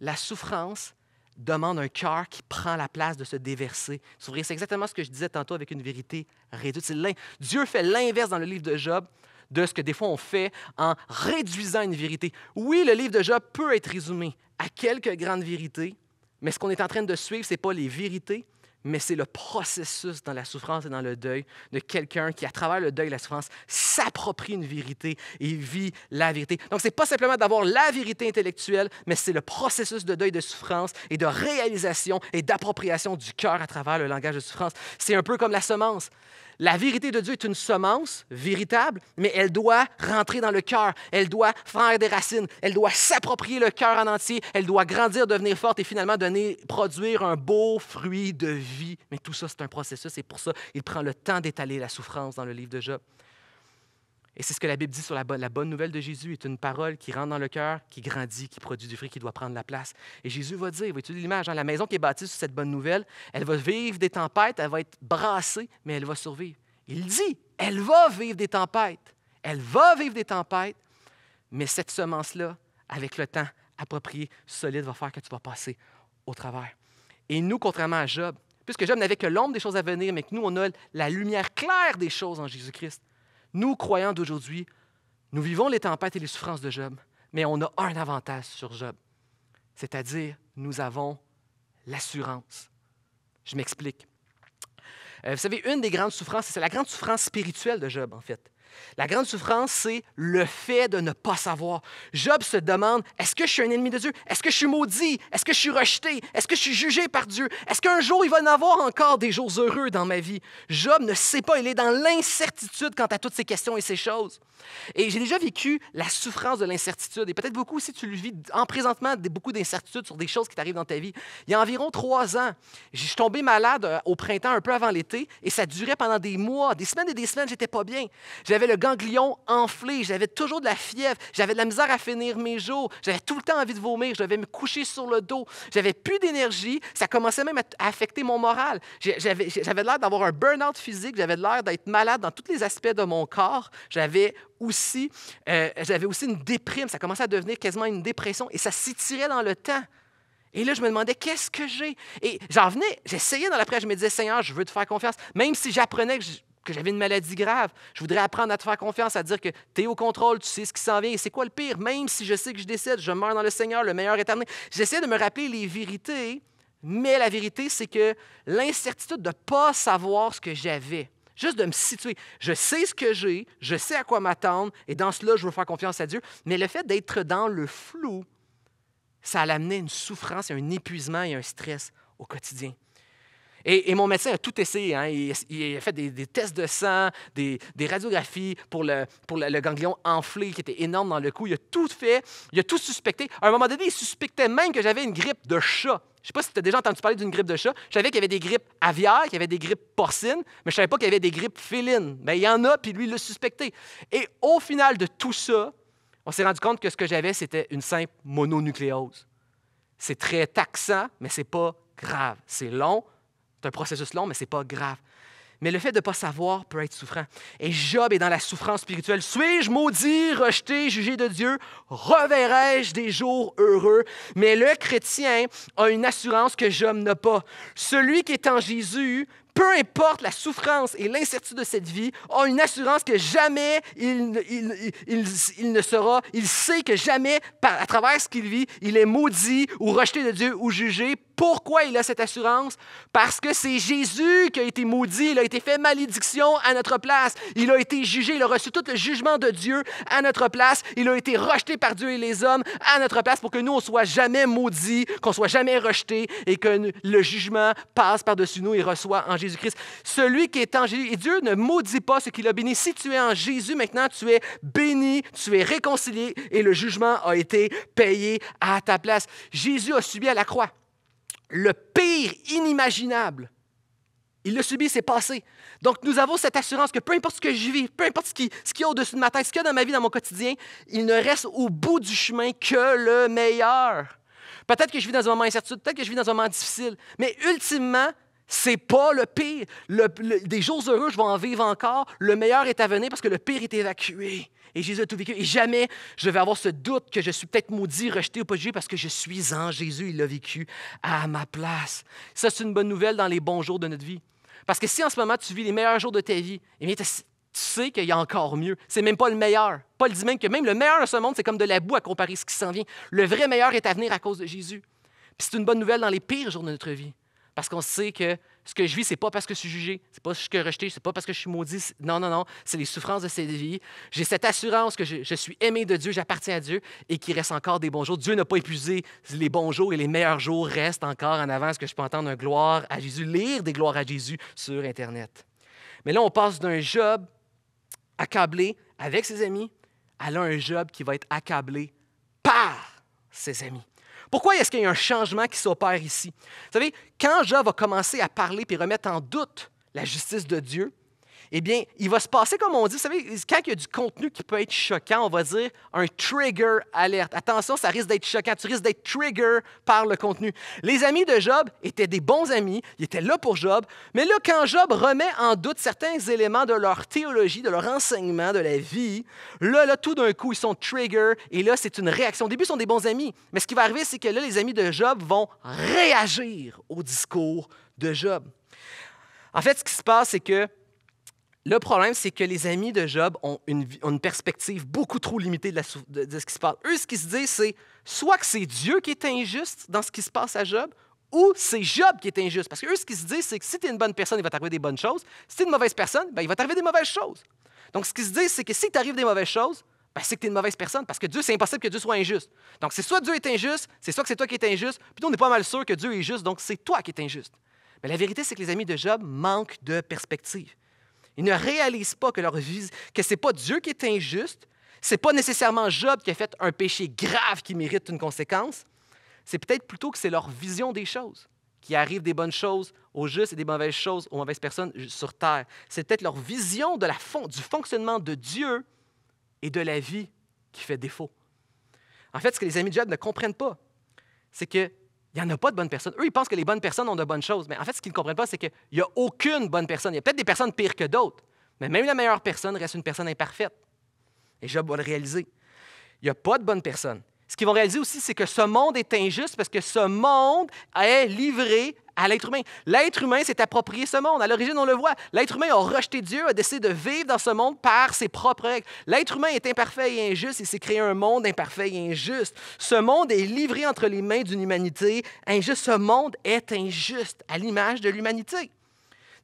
La souffrance demande un cœur qui prend la place de se déverser. C'est exactement ce que je disais tantôt avec une vérité réduite. Dieu fait l'inverse dans le livre de Job de ce que des fois on fait en réduisant une vérité. Oui, le livre de Job peut être résumé à quelques grandes vérités, mais ce qu'on est en train de suivre, ce n'est pas les vérités, mais c'est le processus dans la souffrance et dans le deuil de quelqu'un qui, à travers le deuil et la souffrance, s'approprie une vérité et vit la vérité. Donc, ce n'est pas simplement d'avoir la vérité intellectuelle, mais c'est le processus de deuil de souffrance et de réalisation et d'appropriation du cœur à travers le langage de souffrance. C'est un peu comme la semence. La vérité de Dieu est une semence véritable, mais elle doit rentrer dans le cœur, elle doit faire des racines, elle doit s'approprier le cœur en entier, elle doit grandir, devenir forte et finalement donner, produire un beau fruit de vie. Mais tout ça, c'est un processus et pour ça, il prend le temps d'étaler la souffrance dans le livre de Job. Et c'est ce que la Bible dit sur la bonne, nouvelle de Jésus est une parole qui rentre dans le cœur, qui grandit, qui produit du fruit, qui doit prendre la place. Et Jésus va dire, va utiliser l'image, hein, la maison qui est bâtie sur cette bonne nouvelle, elle va vivre des tempêtes, elle va être brassée, mais elle va survivre. Il dit, elle va vivre des tempêtes, elle va vivre des tempêtes, mais cette semence-là, avec le temps approprié, solide, va faire que tu vas passer au travers. Et nous, contrairement à Job, puisque Job n'avait que l'ombre des choses à venir, mais que nous, on a la lumière claire des choses en Jésus-Christ, nous, croyants d'aujourd'hui, nous vivons les tempêtes et les souffrances de Job, mais on a un avantage sur Job, c'est-à-dire nous avons l'assurance. Je m'explique. Euh, vous savez, une des grandes souffrances, c'est la grande souffrance spirituelle de Job, en fait. La grande souffrance, c'est le fait de ne pas savoir. Job se demande, est-ce que je suis un ennemi de Dieu? Est-ce que je suis maudit? Est-ce que je suis rejeté? Est-ce que je suis jugé par Dieu? Est-ce qu'un jour, il va en avoir encore des jours heureux dans ma vie? Job ne sait pas, il est dans l'incertitude quant à toutes ces questions et ces choses. Et j'ai déjà vécu la souffrance de l'incertitude. Et peut-être beaucoup aussi, tu le vis en présentement, beaucoup d'incertitudes sur des choses qui t'arrivent dans ta vie. Il y a environ trois ans, j'ai tombé malade euh, au printemps, un peu avant l'été, et ça durait pendant des mois, des semaines et des semaines, j'étais pas bien. J'avais le ganglion enflé, j'avais toujours de la fièvre, j'avais de la misère à finir mes jours, j'avais tout le temps envie de vomir, je devais me coucher sur le dos, j'avais plus d'énergie, ça commençait même à affecter mon moral. J'avais l'air d'avoir un burn-out physique, j'avais l'air d'être malade dans tous les aspects de mon corps, j'avais aussi, euh, j'avais aussi une déprime, ça commençait à devenir quasiment une dépression et ça s'étirait dans le temps. Et là, je me demandais, qu'est-ce que j'ai? Et j'en venais, j'essayais dans la prière, je me disais, Seigneur, je veux te faire confiance. Même si j'apprenais que que j'avais une maladie grave. Je voudrais apprendre à te faire confiance, à dire que tu es au contrôle, tu sais ce qui s'en vient. Et c'est quoi le pire? Même si je sais que je décède, je meurs dans le Seigneur, le meilleur éternel. J'essaie de me rappeler les vérités, mais la vérité, c'est que l'incertitude de ne pas savoir ce que j'avais, juste de me situer. Je sais ce que j'ai, je sais à quoi m'attendre, et dans cela, je veux faire confiance à Dieu. Mais le fait d'être dans le flou, ça à une souffrance, un épuisement et un stress au quotidien. Et, mon médecin a tout essayé. Hein. Il, a fait des, tests de sang, des, radiographies pour, le, ganglion enflé qui était énorme dans le cou. Il a tout fait. Il a tout suspecté. À un moment donné, il suspectait même que j'avais une grippe de chat. Je ne sais pas si tu as déjà entendu parler d'une grippe de chat. Je savais qu'il y avait des grippes aviaires, qu'il y avait des grippes porcines, mais je ne savais pas qu'il y avait des grippes félines. Mais ben, il y en a, puis lui, il l'a suspecté. Et au final de tout ça, on s'est rendu compte que ce que j'avais, c'était une simple mononucléose. C'est très taxant, mais c'est pas grave. C'est long, c'est un processus long, mais ce n'est pas grave. Mais le fait de ne pas savoir peut être souffrant. Et Job est dans la souffrance spirituelle. Suis-je maudit, rejeté, jugé de Dieu? Reverrai-je des jours heureux? Mais le chrétien a une assurance que Job n'a pas. Celui qui est en Jésus peu importe la souffrance et l'incertitude de cette vie, ont une assurance que jamais il, il, ne sera, il sait que jamais, à travers ce qu'il vit, il est maudit ou rejeté de Dieu ou jugé. Pourquoi il a cette assurance? Parce que c'est Jésus qui a été maudit, il a été fait malédiction à notre place, il a été jugé, il a reçu tout le jugement de Dieu à notre place, il a été rejeté par Dieu et les hommes à notre place pour que nous, on soit jamais maudits, qu'on soit jamais rejetés et que le jugement passe par-dessus nous et reçoit en Jésus-Christ. Celui qui est en Jésus, et Dieu ne maudit pas ce qu'il a béni. Si tu es en Jésus maintenant, tu es béni, tu es réconcilié et le jugement a été payé à ta place. Jésus a subi à la croix le pire inimaginable. Il l'a subi, c'est passé. Donc, nous avons cette assurance que peu importe ce que je vis, peu importe ce qui, ce qui est au-dessus de ma tête, ce qu'il y a dans ma vie, dans mon quotidien, il ne reste au bout du chemin que le meilleur. Peut-être que je vis dans un moment incertitude, peut-être que je vis dans un moment difficile, mais ultimement, c'est pas le pire. des jours heureux, je vais en vivre encore. Le meilleur est à venir parce que le pire est évacué. Et Jésus a tout vécu. Et jamais je vais avoir ce doute que je suis peut-être maudit, rejeté ou pas jugé parce que je suis en Jésus. Il l'a vécu à ma place. Ça, c'est une bonne nouvelle dans les bons jours de notre vie. Parce que si en ce moment tu vis les meilleurs jours de ta vie, eh tu sais qu'il y a encore mieux. C'est même pas le meilleur. Paul dit même que même le meilleur de ce monde, c'est comme de la boue à comparer ce qui s'en vient. Le vrai meilleur est à venir à cause de Jésus. c'est une bonne nouvelle dans les pires jours de notre vie. Parce qu'on sait que ce que je vis, c'est pas parce que je suis jugé, c'est pas parce que je suis rejeté, c'est pas parce que je suis maudit. Non, non, non, c'est les souffrances de cette vie. J'ai cette assurance que je, suis aimé de Dieu, j'appartiens à Dieu et qu'il reste encore des bons jours. Dieu n'a pas épuisé les bons jours et les meilleurs jours restent encore en avance que je peux entendre un gloire à Jésus, lire des gloires à Jésus sur Internet? Mais là, on passe d'un Job accablé avec ses amis à un Job qui va être accablé par ses amis. Pourquoi est-ce qu'il y a un changement qui s'opère ici? Vous savez, quand Job va commencer à parler et remettre en doute la justice de Dieu, eh bien, il va se passer comme on dit, vous savez, quand il y a du contenu qui peut être choquant, on va dire un trigger alerte. Attention, ça risque d'être choquant, tu risques d'être trigger par le contenu. Les amis de Job étaient des bons amis, ils étaient là pour Job, mais là, quand Job remet en doute certains éléments de leur théologie, de leur enseignement, de la vie, là, là, tout d'un coup, ils sont trigger et là, c'est une réaction. Au début, ils sont des bons amis, mais ce qui va arriver, c'est que là, les amis de Job vont réagir au discours de Job. En fait, ce qui se passe, c'est que le problème, c'est que les amis de Job ont une, perspective beaucoup trop limitée de, ce qui se passe. Eux, ce qu'ils se disent, c'est soit que c'est Dieu qui est injuste dans ce qui se passe à Job, ou c'est Job qui est injuste. Parce que eux, ce qu'ils se disent, c'est que si tu es une bonne personne, il va t'arriver des bonnes choses. Si tu es une mauvaise personne, ben, il va t'arriver des mauvaises choses. Donc, ce qu'ils se disent, c'est que si t'arrive des mauvaises choses, ben, c'est que tu es une mauvaise personne, parce que Dieu, c'est impossible que Dieu soit injuste. Donc, c'est soit Dieu est injuste, c'est soit que c'est toi qui es injuste, puis on n'est pas mal sûr que Dieu est juste, donc c'est toi qui es injuste. Mais la vérité, c'est que les amis de Job manquent de perspective. Ils ne réalisent pas que, leur que ce n'est pas Dieu qui est injuste, ce n'est pas nécessairement Job qui a fait un péché grave qui mérite une conséquence. C'est peut-être plutôt que c'est leur vision des choses, qui arrive des bonnes choses aux justes et des mauvaises choses aux mauvaises personnes sur terre. C'est peut-être leur vision de la du fonctionnement de Dieu et de la vie qui fait défaut. En fait, ce que les amis de Job ne comprennent pas, c'est que il n'y en a pas de bonnes personnes. Eux, ils pensent que les bonnes personnes ont de bonnes choses. Mais en fait, ce qu'ils ne comprennent pas, c'est qu'il n'y a aucune bonne personne. Il y a peut-être des personnes pires que d'autres. Mais même la meilleure personne reste une personne imparfaite. Et Job va le réaliser. Il n'y a pas de bonnes personnes. Ce qu'ils vont réaliser aussi, c'est que ce monde est injuste parce que ce monde est livré à l'être humain. L'être humain s'est approprié ce monde. À l'origine, on le voit. L'être humain a rejeté Dieu, a décidé de vivre dans ce monde par ses propres règles. L'être humain est imparfait et injuste. Il s'est créé un monde imparfait et injuste. Ce monde est livré entre les mains d'une humanité injuste. Ce monde est injuste à l'image de l'humanité.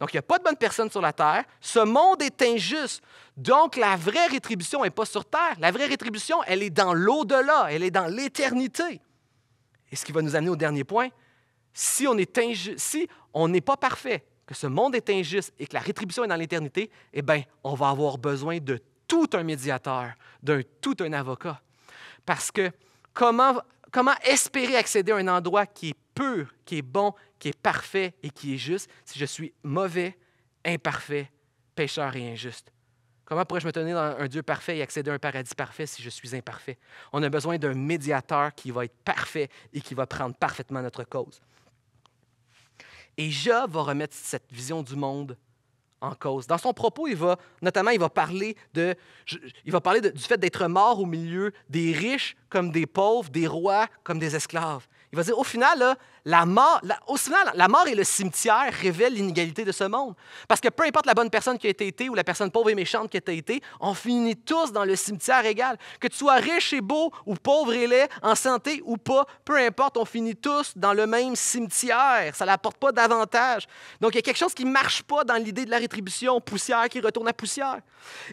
Donc, il n'y a pas de bonne personne sur la terre. Ce monde est injuste. Donc, la vraie rétribution n'est pas sur terre. La vraie rétribution, elle est dans l'au-delà. Elle est dans l'éternité. Et ce qui va nous amener au dernier point, si on n'est pas parfait, que ce monde est injuste et que la rétribution est dans l'éternité, eh bien, on va avoir besoin de tout un médiateur, d'un tout un avocat. Parce que comment, comment espérer accéder à un endroit qui est pur, qui est bon, qui est parfait et qui est juste si je suis mauvais, imparfait, pécheur et injuste? Comment pourrais-je me tenir dans un Dieu parfait et accéder à un paradis parfait si je suis imparfait? On a besoin d'un médiateur qui va être parfait et qui va prendre parfaitement notre cause. Et Job va remettre cette vision du monde en cause. Dans son propos, il va notamment il va parler de il va parler du fait d'être mort au milieu des riches comme des pauvres, des rois comme des esclaves. Il va dire au final là, la mort, au final, la mort et le cimetière révèlent l'inégalité de ce monde. Parce que peu importe la bonne personne qui a été, été ou la personne pauvre et méchante qui a été, on finit tous dans le cimetière égal. Que tu sois riche et beau ou pauvre et laid, en santé ou pas, peu importe, on finit tous dans le même cimetière. Ça n'apporte pas d'avantage. Donc il y a quelque chose qui ne marche pas dans l'idée de la rétribution, poussière qui retourne à poussière.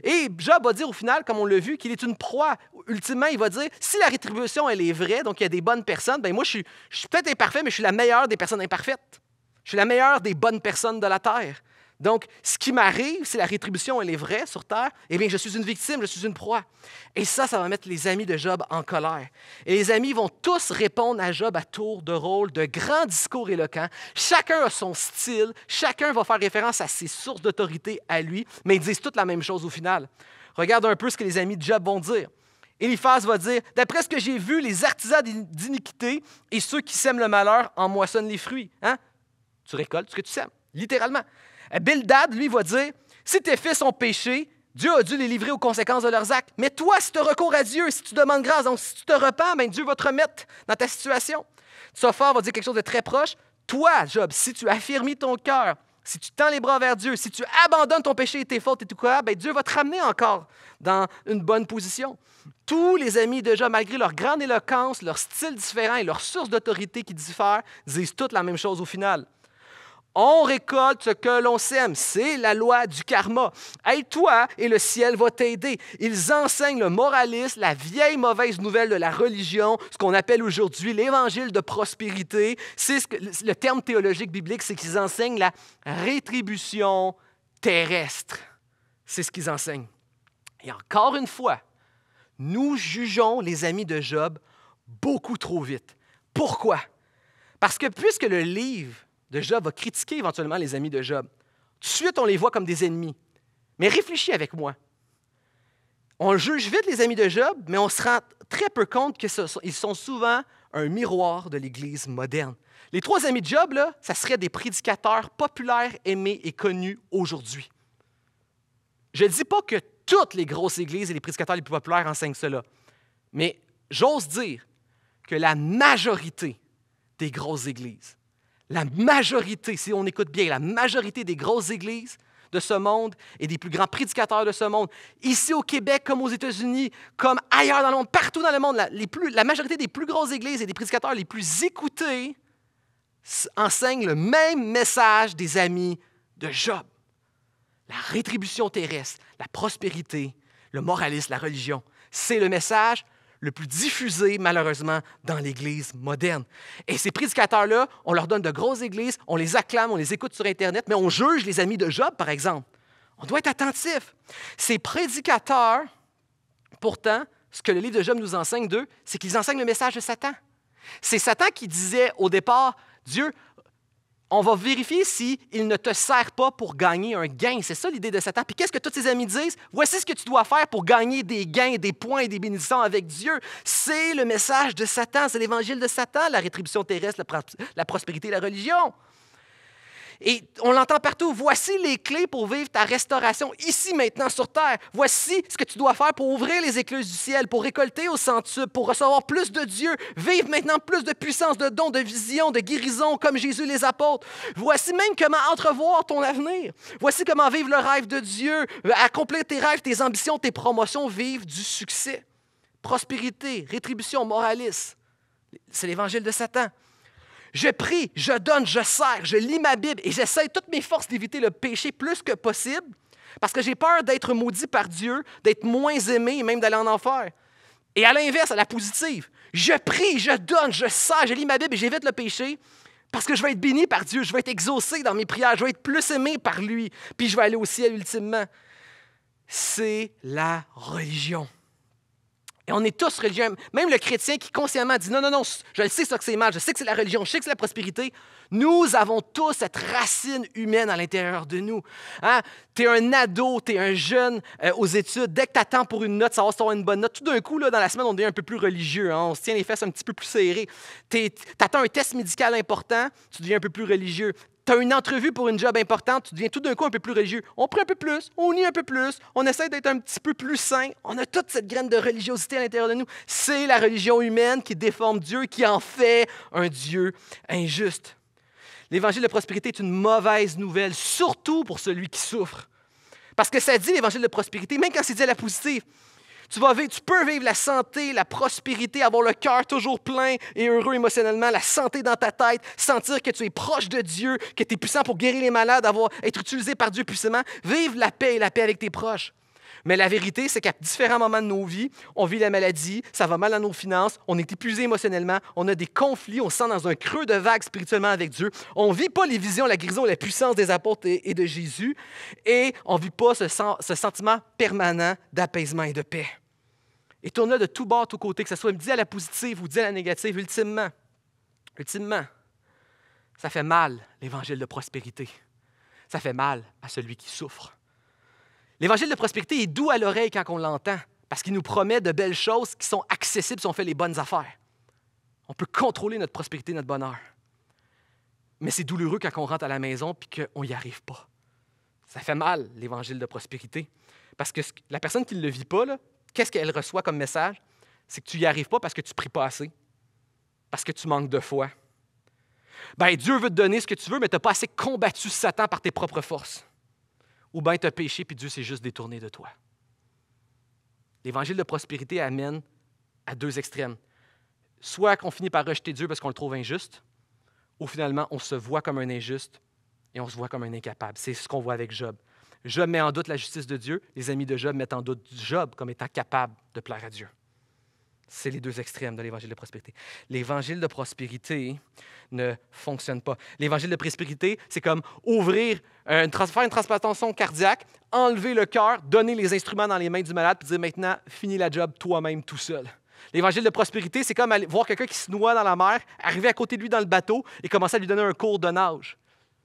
Et Job va dire au final, comme on l'a vu, qu'il est une proie. Ultimement, il va dire, si la rétribution, elle est vraie, donc il y a des bonnes personnes, ben moi, je suis, je suis peut-être imparfait, mais je suis suis la meilleure des personnes imparfaites. Je suis la meilleure des bonnes personnes de la terre. Donc, ce qui m'arrive, c'est la rétribution elle est vraie sur terre, eh bien, je suis une victime, je suis une proie. Et ça, ça va mettre les amis de Job en colère. Et les amis vont tous répondre à Job à tour de rôle, de grands discours éloquents. Chacun a son style, chacun va faire référence à ses sources d'autorité à lui, mais ils disent toutes la même chose au final. Regarde un peu ce que les amis de Job vont dire. Eliphaz va dire, d'après ce que j'ai vu, les artisans d'iniquité et ceux qui sèment le malheur en moissonnent les fruits. Hein? Tu récoltes ce que tu sèmes, littéralement. Bildad, lui, va dire, si tes fils ont péché, Dieu a dû les livrer aux conséquences de leurs actes. Mais toi, si tu recours à Dieu, si tu demandes grâce, donc si tu te repens, ben Dieu va te remettre dans ta situation. Sophar va dire quelque chose de très proche. Toi, Job, si tu affirmes ton cœur, si tu tends les bras vers Dieu, si tu abandonnes ton péché et tes fautes et tout quoi, ben Dieu va te ramener encore dans une bonne position. Tous les amis déjà malgré leur grande éloquence, leur style différent et leur source d'autorité qui diffère, disent toutes la même chose au final. On récolte ce que l'on sème. C'est la loi du karma. Aide-toi et le ciel va t'aider. Ils enseignent le moralisme, la vieille mauvaise nouvelle de la religion, ce qu'on appelle aujourd'hui l'évangile de prospérité. C'est le terme théologique biblique, c'est qu'ils enseignent la rétribution terrestre. C'est ce qu'ils enseignent. Et encore une fois, nous jugeons les amis de Job beaucoup trop vite. Pourquoi? Parce que puisque le livre de Job va critiquer éventuellement les amis de Job. Tout de suite, on les voit comme des ennemis. Mais réfléchis avec moi. On juge vite les amis de Job, mais on se rend très peu compte qu'ils sont souvent un miroir de l'Église moderne. Les trois amis de Job, là, ça serait des prédicateurs populaires, aimés et connus aujourd'hui. Je ne dis pas que toutes les grosses églises et les prédicateurs les plus populaires enseignent cela, mais j'ose dire que la majorité des grosses églises la majorité, si on écoute bien, la majorité des grosses églises de ce monde et des plus grands prédicateurs de ce monde, ici au Québec comme aux États-Unis, comme ailleurs dans le monde, partout dans le monde, la, majorité des plus grosses églises et des prédicateurs les plus écoutés enseignent le même message des amis de Job. La rétribution terrestre, la prospérité, le moralisme, la religion, c'est le message le plus diffusé, malheureusement, dans l'Église moderne. Et ces prédicateurs-là, on leur donne de grosses églises, on les acclame, on les écoute sur Internet, mais on juge les amis de Job, par exemple. On doit être attentif. Ces prédicateurs, pourtant, ce que le livre de Job nous enseigne d'eux, c'est qu'ils enseignent le message de Satan. C'est Satan qui disait au départ, Dieu, on va vérifier s'il il ne te sert pas pour gagner un gain. C'est ça l'idée de Satan. Puis qu'est-ce que tous tes amis disent? Voici ce que tu dois faire pour gagner des gains, des points et des bénédictions avec Dieu. C'est le message de Satan, c'est l'évangile de Satan, la rétribution terrestre, la, la prospérité, la religion. Et on l'entend partout. Voici les clés pour vivre ta restauration ici maintenant sur terre. Voici ce que tu dois faire pour ouvrir les écluses du ciel, pour récolter au centuple, pour recevoir plus de Dieu, vivre maintenant plus de puissance, de dons, de vision, de guérison, comme Jésus les apôtres. Voici même comment entrevoir ton avenir. Voici comment vivre le rêve de Dieu, accomplir tes rêves, tes ambitions, tes promotions, vivre du succès. Prospérité, rétribution, moralisme. C'est l'évangile de Satan. Je prie, je donne, je sers, je lis ma Bible et j'essaie toutes mes forces d'éviter le péché plus que possible parce que j'ai peur d'être maudit par Dieu, d'être moins aimé et même d'aller en enfer. Et à l'inverse, à la positive, je prie, je donne, je sers, je lis ma Bible et j'évite le péché parce que je vais être béni par Dieu, je vais être exaucé dans mes prières, je vais être plus aimé par lui, puis je vais aller au ciel ultimement. C'est la religion. Et on est tous religieux. Même le chrétien qui consciemment dit non, non, non, je le sais ça que c'est mal, je sais que c'est la religion, je sais que c'est la prospérité. Nous avons tous cette racine humaine à l'intérieur de nous. Hein? Tu es un ado, tu es un jeune euh, aux études. Dès que tu attends pour une note, savoir se tu une bonne note, tout d'un coup, dans la semaine, on devient un peu plus religieux. Hein. On se tient les fesses un petit peu plus serrées. Tu attends un test médical important, tu deviens un peu plus religieux tu as une entrevue pour une job importante, tu deviens tout d'un coup un peu plus religieux. On prie un peu plus, on nie un peu plus, on essaie d'être un petit peu plus sain. On a toute cette graine de religiosité à l'intérieur de nous. C'est la religion humaine qui déforme Dieu, qui en fait un Dieu injuste. L'évangile de prospérité est une mauvaise nouvelle, surtout pour celui qui souffre. Parce que ça dit l'évangile de prospérité, même quand c'est dit à la positive, tu tu peux vivre la santé, la prospérité, avoir le cœur toujours plein et heureux émotionnellement, la santé dans ta tête, sentir que tu es proche de Dieu, que tu es puissant pour guérir les malades, avoir, être utilisé par Dieu puissamment. Vivre la paix et la paix avec tes proches. Mais la vérité, c'est qu'à différents moments de nos vies, on vit la maladie, ça va mal à nos finances, on est épuisé émotionnellement, on a des conflits, on se sent dans un creux de vague spirituellement avec Dieu. On ne vit pas les visions, la guérison, la puissance des apôtres et de Jésus, et on ne vit pas ce, sentiment permanent d'apaisement et de paix. Et tourne de tout bord, de tous côtés, que ce soit, me dit à la positive ou dit à la négative, ultimement. Ultimement, ça fait mal, l'évangile de prospérité. Ça fait mal à celui qui souffre. L'évangile de prospérité est doux à l'oreille quand on l'entend, parce qu'il nous promet de belles choses qui sont accessibles si on fait les bonnes affaires. On peut contrôler notre prospérité, notre bonheur. Mais c'est douloureux quand on rentre à la maison et qu'on n'y arrive pas. Ça fait mal, l'évangile de prospérité. Parce que la personne qui ne le vit pas, là, qu'est-ce qu'elle reçoit comme message? C'est que tu n'y arrives pas parce que tu pries pas assez, parce que tu manques de foi. Ben, Dieu veut te donner ce que tu veux, mais tu n'as pas assez combattu Satan par tes propres forces. Ou bien tu as péché, puis Dieu s'est juste détourné de toi. L'évangile de prospérité amène à deux extrêmes. Soit qu'on finit par rejeter Dieu parce qu'on le trouve injuste, ou finalement on se voit comme un injuste et on se voit comme un incapable. C'est ce qu'on voit avec Job. Job met en doute la justice de Dieu. Les amis de Job mettent en doute Job comme étant capable de plaire à Dieu. C'est les deux extrêmes de l'évangile de prospérité. L'évangile de prospérité ne fonctionne pas. L'évangile de prospérité, c'est comme ouvrir, faire une transplantation cardiaque, enlever le cœur, donner les instruments dans les mains du malade, et dire maintenant, finis la job toi-même tout seul. L'évangile de prospérité, c'est comme voir quelqu'un qui se noie dans la mer, arriver à côté de lui dans le bateau et commencer à lui donner un cours de nage.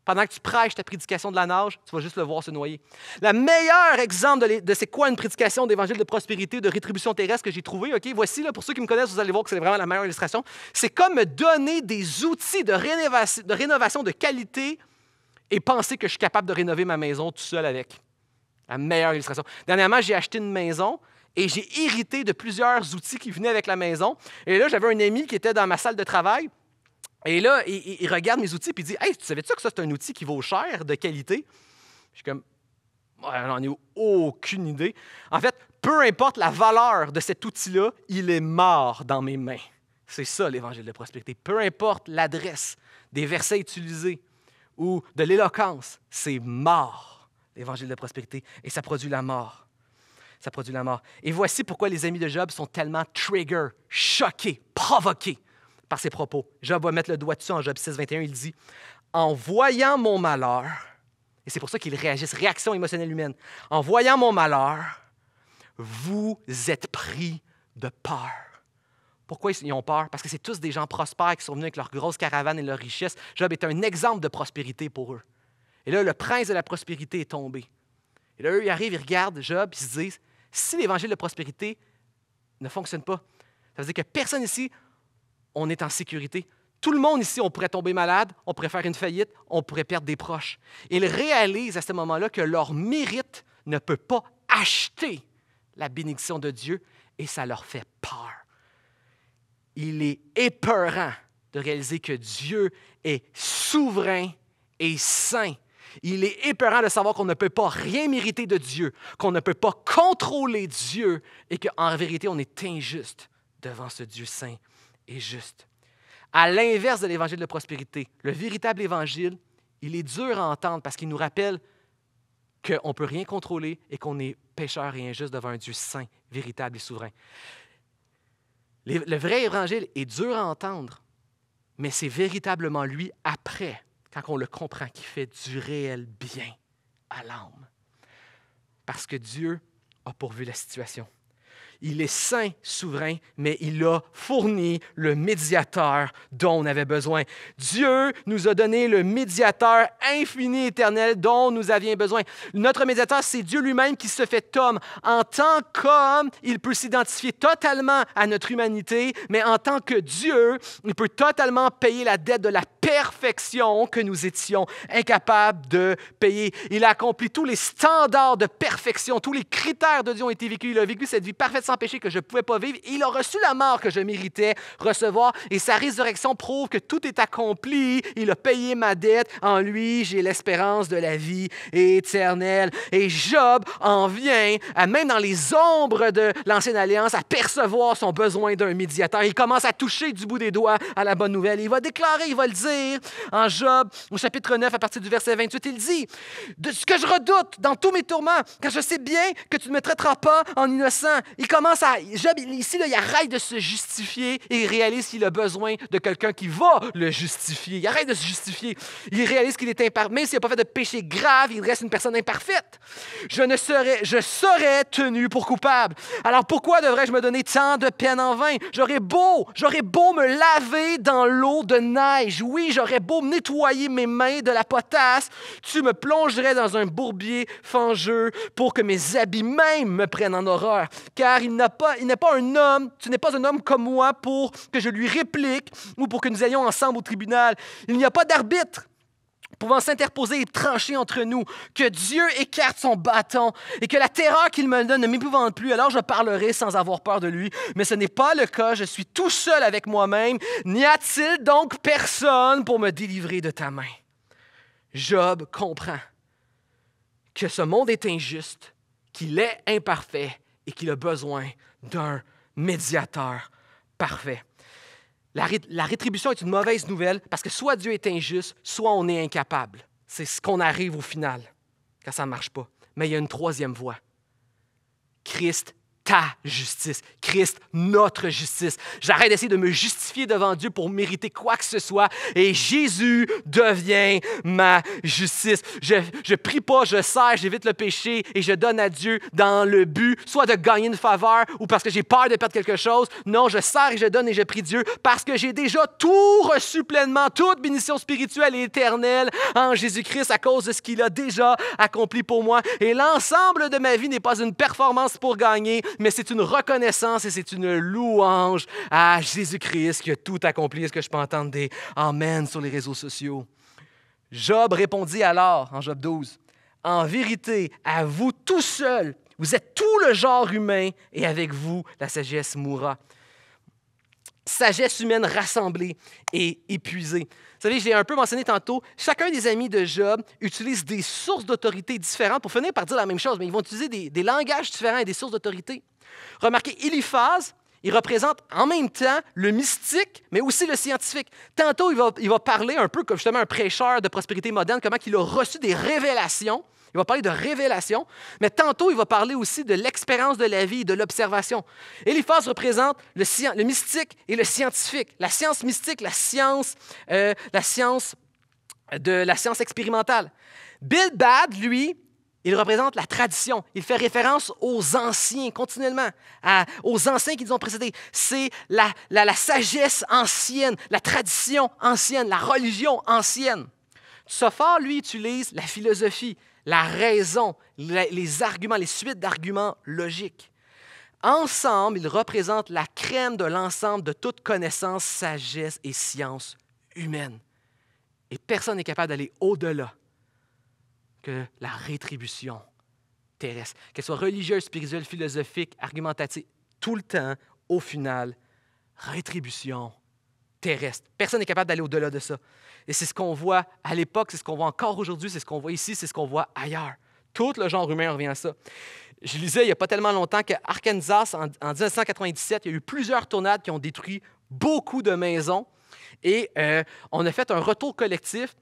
Pendant que tu prêches ta prédication de la nage, tu vas juste le voir se noyer. Le meilleur exemple de, c'est quoi une prédication d'évangile de prospérité, de rétribution terrestre que j'ai trouvé, OK? Voici, là, pour ceux qui me connaissent, vous allez voir que c'est vraiment la meilleure illustration. C'est comme me donner des outils de rénovation, de rénovation de qualité et penser que je suis capable de rénover ma maison tout seul avec. La meilleure illustration. Dernièrement, j'ai acheté une maison et j'ai hérité de plusieurs outils qui venaient avec la maison. Et là, j'avais un ami qui était dans ma salle de travail. Et là, il, regarde mes outils, puis il dit Hey, tu savais-tu que ça, c'est un outil qui vaut cher, de qualité Je suis comme J'en ai aucune idée. En fait, peu importe la valeur de cet outil-là, il est mort dans mes mains. C'est ça l'évangile de prospérité. Peu importe l'adresse des versets utilisés ou de l'éloquence, c'est mort, l'évangile de prospérité. Et ça produit la mort. Ça produit la mort. Et voici pourquoi les amis de Job sont tellement trigger, choqués, provoqués par ses propos. Job va mettre le doigt dessus en Job 6, 21. Il dit En voyant mon malheur, et c'est pour ça qu'il réagissent, réaction émotionnelle humaine, en voyant mon malheur, vous êtes pris de peur. Pourquoi ils ont peur? Parce que c'est tous des gens prospères qui sont venus avec leur grosse caravane et leur richesse. Job est un exemple de prospérité pour eux. Et là, le prince de la prospérité est tombé. Et là, eux, ils arrivent, ils regardent Job, ils se disent, si l'évangile de prospérité ne fonctionne pas, ça veut dire que personne ici on est en sécurité. Tout le monde ici, on pourrait tomber malade, on pourrait faire une faillite, on pourrait perdre des proches. Ils réalisent à ce moment-là que leur mérite ne peut pas acheter la bénédiction de Dieu et ça leur fait peur. Il est épeurant de réaliser que Dieu est souverain et saint. Il est épeurant de savoir qu'on ne peut pas rien mériter de Dieu, qu'on ne peut pas contrôler Dieu et qu'en vérité, on est injuste devant ce Dieu saint juste. À l'inverse de l'évangile de prospérité, le véritable évangile, il est dur à entendre parce qu'il nous rappelle qu'on ne peut rien contrôler et qu'on est pécheur et injuste devant un Dieu saint, véritable et souverain. Le vrai évangile est dur à entendre, mais c'est véritablement lui après, quand on le comprend, qui fait du réel bien à l'âme. Parce que Dieu a pourvu la situation. Il est saint, souverain, mais il a fourni le médiateur dont on avait besoin. Dieu nous a donné le médiateur infini, éternel, dont nous avions besoin. Notre médiateur, c'est Dieu lui-même qui se fait homme. En tant qu'homme, il peut s'identifier totalement à notre humanité, mais en tant que Dieu, il peut totalement payer la dette de la perfection que nous étions incapables de payer. Il a accompli tous les standards de perfection, tous les critères de Dieu ont été vécus. Il a vécu cette vie parfaite sans que je ne pouvais pas vivre. il a reçu la mort que je méritais recevoir. Et sa résurrection prouve que tout est accompli. Il a payé ma dette. En lui, j'ai l'espérance de la vie éternelle. Et Job en vient, à, même dans les ombres de l'ancienne alliance, à percevoir son besoin d'un médiateur. Il commence à toucher du bout des doigts à la bonne nouvelle. Il va déclarer, il va le dire en Job, au chapitre 9, à partir du verset 28. Il dit De ce que je redoute dans tous mes tourments, car je sais bien que tu ne me traiteras pas en innocent. Il commence à. ici, là, il arrête de se justifier et il réalise qu'il a besoin de quelqu'un qui va le justifier. Il arrête de se justifier. Il réalise qu'il est imparfait. Même s'il n'a pas fait de péché grave, il reste une personne imparfaite. Je ne serais, je serais tenu pour coupable. Alors pourquoi devrais-je me donner tant de peine en vain? J'aurais beau, j'aurais beau me laver dans l'eau de neige. Oui, j'aurais beau nettoyer mes mains de la potasse. Tu me plongerais dans un bourbier fangeux pour que mes habits même me prennent en horreur. Car il n'est pas, un homme, tu n'es pas un homme comme moi pour que je lui réplique ou pour que nous ayons ensemble au tribunal. Il n'y a pas d'arbitre pouvant s'interposer et trancher entre nous, que Dieu écarte son bâton et que la terreur qu'il me donne ne m'épouvante plus, alors je parlerai sans avoir peur de lui. Mais ce n'est pas le cas, je suis tout seul avec moi-même. N'y a-t-il donc personne pour me délivrer de ta main? Job comprend que ce monde est injuste, qu'il est imparfait et qu'il a besoin d'un médiateur parfait. La, rétribution est une mauvaise nouvelle parce que soit Dieu est injuste, soit on est incapable. C'est ce qu'on arrive au final quand ça ne marche pas. Mais il y a une troisième voie. Christ ta justice. Christ, notre justice. J'arrête d'essayer de me justifier devant Dieu pour mériter quoi que ce soit et Jésus devient ma justice. Je, je prie pas, je sers, j'évite le péché et je donne à Dieu dans le but soit de gagner une faveur ou parce que j'ai peur de perdre quelque chose. Non, je sers et je donne et je prie Dieu parce que j'ai déjà tout reçu pleinement, toute bénition spirituelle et éternelle en Jésus-Christ à cause de ce qu'il a déjà accompli pour moi. Et l'ensemble de ma vie n'est pas une performance pour gagner, mais c'est une reconnaissance et c'est une louange à Jésus-Christ qui a tout accompli. ce que je peux entendre des Amen sur les réseaux sociaux? Job répondit alors, en Job 12, En vérité, à vous tout seul, vous êtes tout le genre humain et avec vous, la sagesse mourra. Sagesse humaine rassemblée et épuisée savez, j'ai un peu mentionné tantôt, chacun des amis de Job utilise des sources d'autorité différentes pour finir par dire la même chose, mais ils vont utiliser des, langages différents et des sources d'autorité. Remarquez, Eliphaz, il représente en même temps le mystique, mais aussi le scientifique. Tantôt, il va, il va parler un peu comme justement un prêcheur de prospérité moderne, comment il a reçu des révélations. Il va parler de révélation, mais tantôt, il va parler aussi de l'expérience de la vie, de l'observation. Eliphaz représente le, mystique et le scientifique. La science mystique, la science, euh, la science de la science expérimentale. Bildad, lui, il représente la tradition. Il fait référence aux anciens continuellement, aux anciens qui nous ont précédés. C'est la, sagesse ancienne, la tradition ancienne, la religion ancienne. Sophar, lui, utilise la philosophie la raison, les arguments, les suites d'arguments logiques. Ensemble, ils représentent la crème de l'ensemble de toute connaissance, sagesse et science humaine. Et personne n'est capable d'aller au-delà que la rétribution terrestre, qu'elle soit religieuse, spirituelle, philosophique, argumentative, tout le temps, au final, rétribution terrestre. Personne n'est capable d'aller au-delà de ça. Et c'est ce qu'on voit à l'époque, c'est ce qu'on voit encore aujourd'hui, c'est ce qu'on voit ici, c'est ce qu'on voit ailleurs. Tout le genre humain revient à ça. Je lisais il n'y a pas tellement longtemps qu'Arkansas, en, en 1997, il y a eu plusieurs tornades qui ont détruit beaucoup de maisons. Et euh, on a fait un retour collectif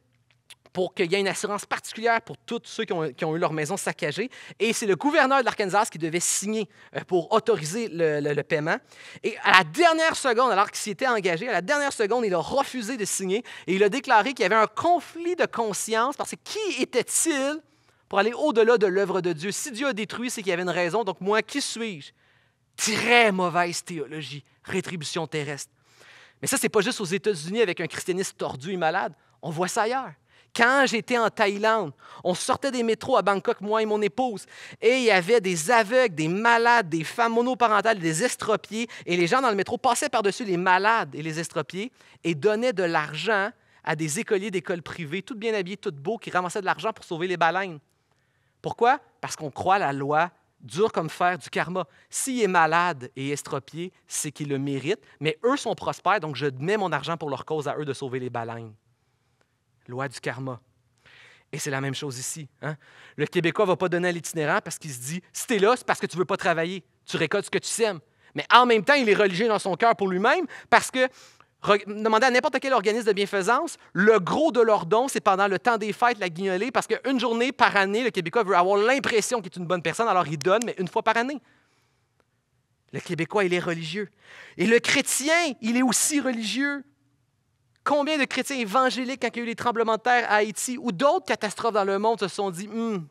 pour qu'il y ait une assurance particulière pour tous ceux qui ont, eu leur maison saccagée. Et c'est le gouverneur de l'Arkansas qui devait signer euh, pour autoriser le, paiement. Et à la dernière seconde, alors qu'il s'y était engagé, à la dernière seconde, il a refusé de signer et il a déclaré qu'il y avait un conflit de conscience parce que qui était-il pour aller au-delà de l'œuvre de Dieu? Si Dieu a détruit, c'est qu'il y avait une raison. Donc moi, qui suis-je? Très mauvaise théologie, rétribution terrestre. Mais ça, c'est pas juste aux États-Unis avec un christianisme tordu et malade. On voit ça ailleurs. Quand j'étais en Thaïlande, on sortait des métros à Bangkok, moi et mon épouse, et il y avait des aveugles, des malades, des femmes monoparentales, des estropiés, et les gens dans le métro passaient par-dessus les malades et les estropiés et donnaient de l'argent à des écoliers d'écoles privées, toutes bien habillées, toutes beaux, qui ramassaient de l'argent pour sauver les baleines. Pourquoi? Parce qu'on croit la loi dure comme fer du karma. S'il est malade et estropié, c'est qu'il le mérite, mais eux sont prospères, donc je mets mon argent pour leur cause à eux de sauver les baleines loi du karma. Et c'est la même chose ici. Hein. Le Québécois ne va pas donner à l'itinérant parce qu'il se dit si là, c'est parce que tu ne veux pas travailler. Tu récoltes ce que tu sèmes. Mais en même temps, il est religieux dans son cœur pour lui-même parce que, demandez à n'importe quel organisme de bienfaisance, le gros de leur don, c'est pendant le temps des fêtes, la guignolée, parce qu'une journée par année, le Québécois veut avoir l'impression qu'il est une bonne personne, alors il donne, mais une fois par année. Le Québécois, il est religieux. Et le chrétien, il est aussi religieux. Combien de chrétiens évangéliques, quand il y a eu les tremblements de terre à Haïti ou d'autres catastrophes dans le monde, se sont dit hmm,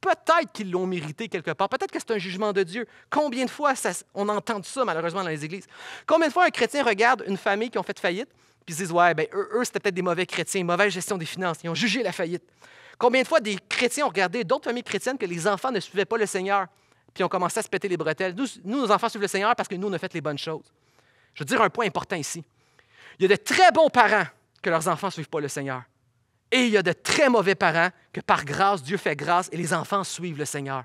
peut-être qu'ils l'ont mérité quelque part, peut-être que c'est un jugement de Dieu. Combien de fois on entend ça, malheureusement, dans les églises? Combien de fois un chrétien regarde une famille qui a fait faillite puis se dit, « Ouais, ben, eux, c'était peut-être des mauvais chrétiens, mauvaise gestion des finances, ils ont jugé la faillite. Combien de fois des chrétiens ont regardé d'autres familles chrétiennes que les enfants ne suivaient pas le Seigneur, puis ont commencé à se péter les bretelles. Nous, nous, nos enfants suivent le Seigneur parce que nous, on a fait les bonnes choses. Je veux dire un point important ici. Il y a de très bons parents que leurs enfants ne suivent pas le Seigneur. Et il y a de très mauvais parents que par grâce, Dieu fait grâce et les enfants suivent le Seigneur.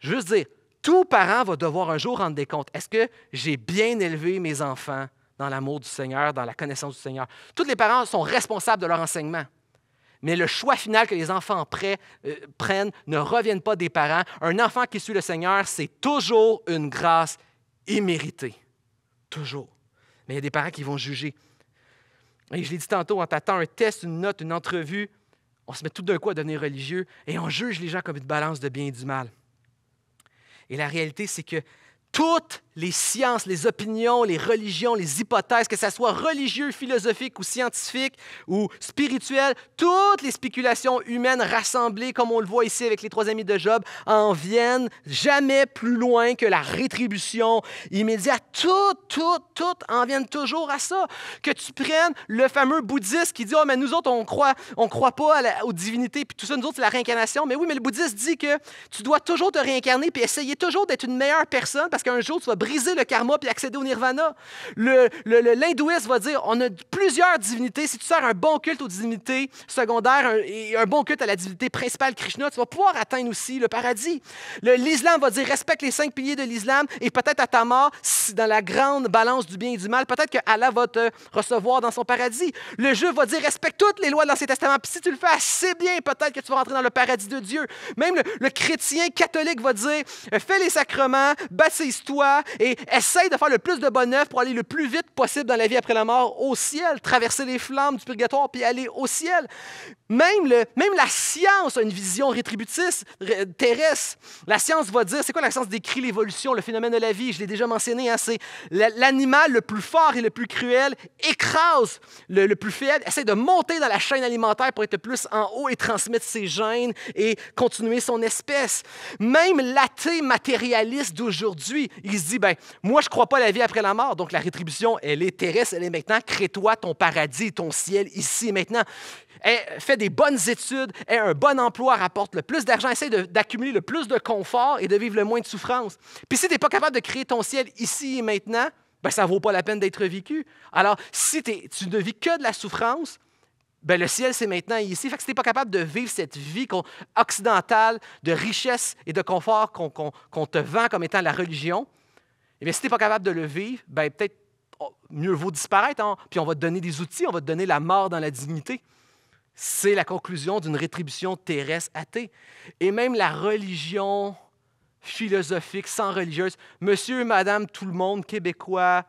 Je Juste dire, tout parent va devoir un jour rendre des comptes. Est-ce que j'ai bien élevé mes enfants dans l'amour du Seigneur, dans la connaissance du Seigneur? Tous les parents sont responsables de leur enseignement. Mais le choix final que les enfants euh, prennent ne reviennent pas des parents. Un enfant qui suit le Seigneur, c'est toujours une grâce imméritée. Toujours. Mais il y a des parents qui vont juger. Et je l'ai dit tantôt, en t'attendant un test, une note, une entrevue, on se met tout d'un coup à devenir religieux et on juge les gens comme une balance de bien et du mal. Et la réalité, c'est que toutes les sciences, les opinions, les religions, les hypothèses, que ce soit religieux, philosophique ou scientifique ou spirituel, toutes les spéculations humaines rassemblées, comme on le voit ici avec les trois amis de Job, en viennent jamais plus loin que la rétribution immédiate. Tout, tout, tout en viennent toujours à ça. Que tu prennes le fameux bouddhiste qui dit Oh, mais nous autres, on croit, on croit pas aux divinités, puis tout ça, nous autres, c'est la réincarnation. Mais oui, mais le bouddhiste dit que tu dois toujours te réincarner puis essayer toujours d'être une meilleure personne qu'un jour, tu vas briser le karma puis accéder au nirvana. le, va dire on a plusieurs divinités. Si tu sers un bon culte aux divinités secondaires et un bon culte à la divinité principale, Krishna, tu vas pouvoir atteindre aussi le paradis. L'islam va dire respecte les cinq piliers de l'islam et peut-être à ta mort, dans la grande balance du bien et du mal, peut-être que Allah va te recevoir dans son paradis. Le jeu va dire respecte toutes les lois de l'Ancien Testament. Puis si tu le fais assez bien, peut-être que tu vas rentrer dans le paradis de Dieu. Même le, chrétien catholique va dire fais les sacrements, baptise et essaye de faire le plus de bonnes œuvres pour aller le plus vite possible dans la vie après la mort au ciel, traverser les flammes du purgatoire puis aller au ciel. Même, le, même la science a une vision rétributiste, terrestre. La science va dire, c'est quoi la science décrit l'évolution, le phénomène de la vie? Je l'ai déjà mentionné, hein, c'est l'animal le plus fort et le plus cruel écrase le, plus faible, essaie de monter dans la chaîne alimentaire pour être plus en haut et transmettre ses gènes et continuer son espèce. Même l'athée matérialiste d'aujourd'hui, il se dit, ben, moi je crois pas à la vie après la mort, donc la rétribution, elle est terrestre, elle est maintenant, crée-toi ton paradis, ton ciel ici et maintenant. Eh, fait des bonnes études, ait eh, un bon emploi, rapporte le plus d'argent, essaie d'accumuler le plus de confort et de vivre le moins de souffrance. Puis si tu n'es pas capable de créer ton ciel ici et maintenant, ben, ça ne vaut pas la peine d'être vécu. Alors, si tu ne vis que de la souffrance, ben, le ciel, c'est maintenant ici. Fait que si tu n'es pas capable de vivre cette vie occidentale de richesse et de confort qu'on te vend comme étant la religion, eh bien, si tu n'es pas capable de le vivre, ben, peut-être oh, mieux vaut disparaître. Hein. Puis on va te donner des outils, on va te donner la mort dans la dignité. C'est la conclusion d'une rétribution terrestre athée. Et même la religion philosophique sans religieuse, monsieur madame tout le monde, québécois,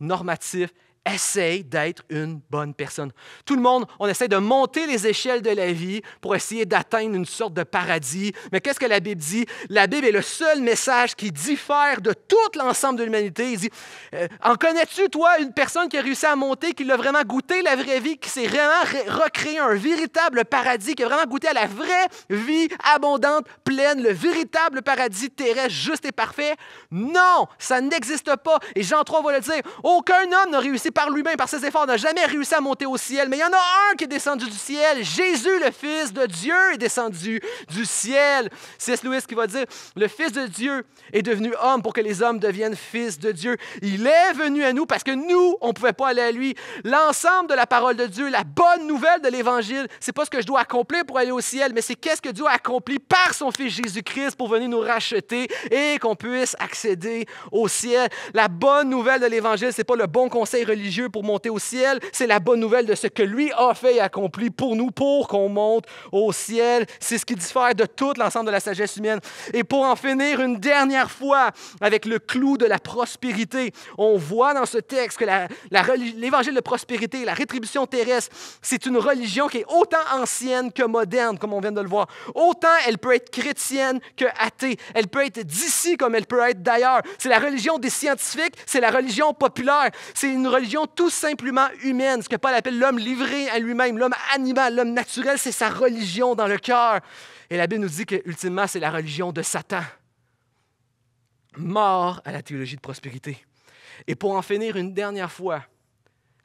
normatif, essaye d'être une bonne personne. Tout le monde, on essaie de monter les échelles de la vie pour essayer d'atteindre une sorte de paradis. Mais qu'est-ce que la Bible dit? La Bible est le seul message qui diffère de tout l'ensemble de l'humanité. Il dit, euh, en connais-tu, toi, une personne qui a réussi à monter, qui l'a vraiment goûté la vraie vie, qui s'est vraiment recréé un véritable paradis, qui a vraiment goûté à la vraie vie abondante, pleine, le véritable paradis terrestre, juste et parfait? Non, ça n'existe pas. Et Jean 3 va le dire, aucun homme n'a réussi par lui-même, par ses efforts, n'a jamais réussi à monter au ciel, mais il y en a un qui est descendu du ciel. Jésus, le Fils de Dieu, est descendu du ciel. C'est ce Louis qui va dire, le Fils de Dieu est devenu homme pour que les hommes deviennent fils de Dieu. Il est venu à nous parce que nous, on ne pouvait pas aller à lui. L'ensemble de la parole de Dieu, la bonne nouvelle de l'Évangile, c'est pas ce que je dois accomplir pour aller au ciel, mais c'est qu'est-ce que Dieu a accompli par son Fils Jésus-Christ pour venir nous racheter et qu'on puisse accéder au ciel. La bonne nouvelle de l'Évangile, c'est pas le bon conseil religieux religieux pour monter au ciel, c'est la bonne nouvelle de ce que lui a fait et accompli pour nous, pour qu'on monte au ciel. C'est ce qui diffère de tout l'ensemble de la sagesse humaine. Et pour en finir une dernière fois avec le clou de la prospérité, on voit dans ce texte que l'évangile de prospérité, la rétribution terrestre, c'est une religion qui est autant ancienne que moderne, comme on vient de le voir. Autant elle peut être chrétienne que athée. Elle peut être d'ici comme elle peut être d'ailleurs. C'est la religion des scientifiques, c'est la religion populaire. C'est une religion tout simplement humaine, ce que Paul appelle l'homme livré à lui-même, l'homme animal, l'homme naturel, c'est sa religion dans le cœur. Et la Bible nous dit que ultimement, c'est la religion de Satan. Mort à la théologie de prospérité. Et pour en finir une dernière fois,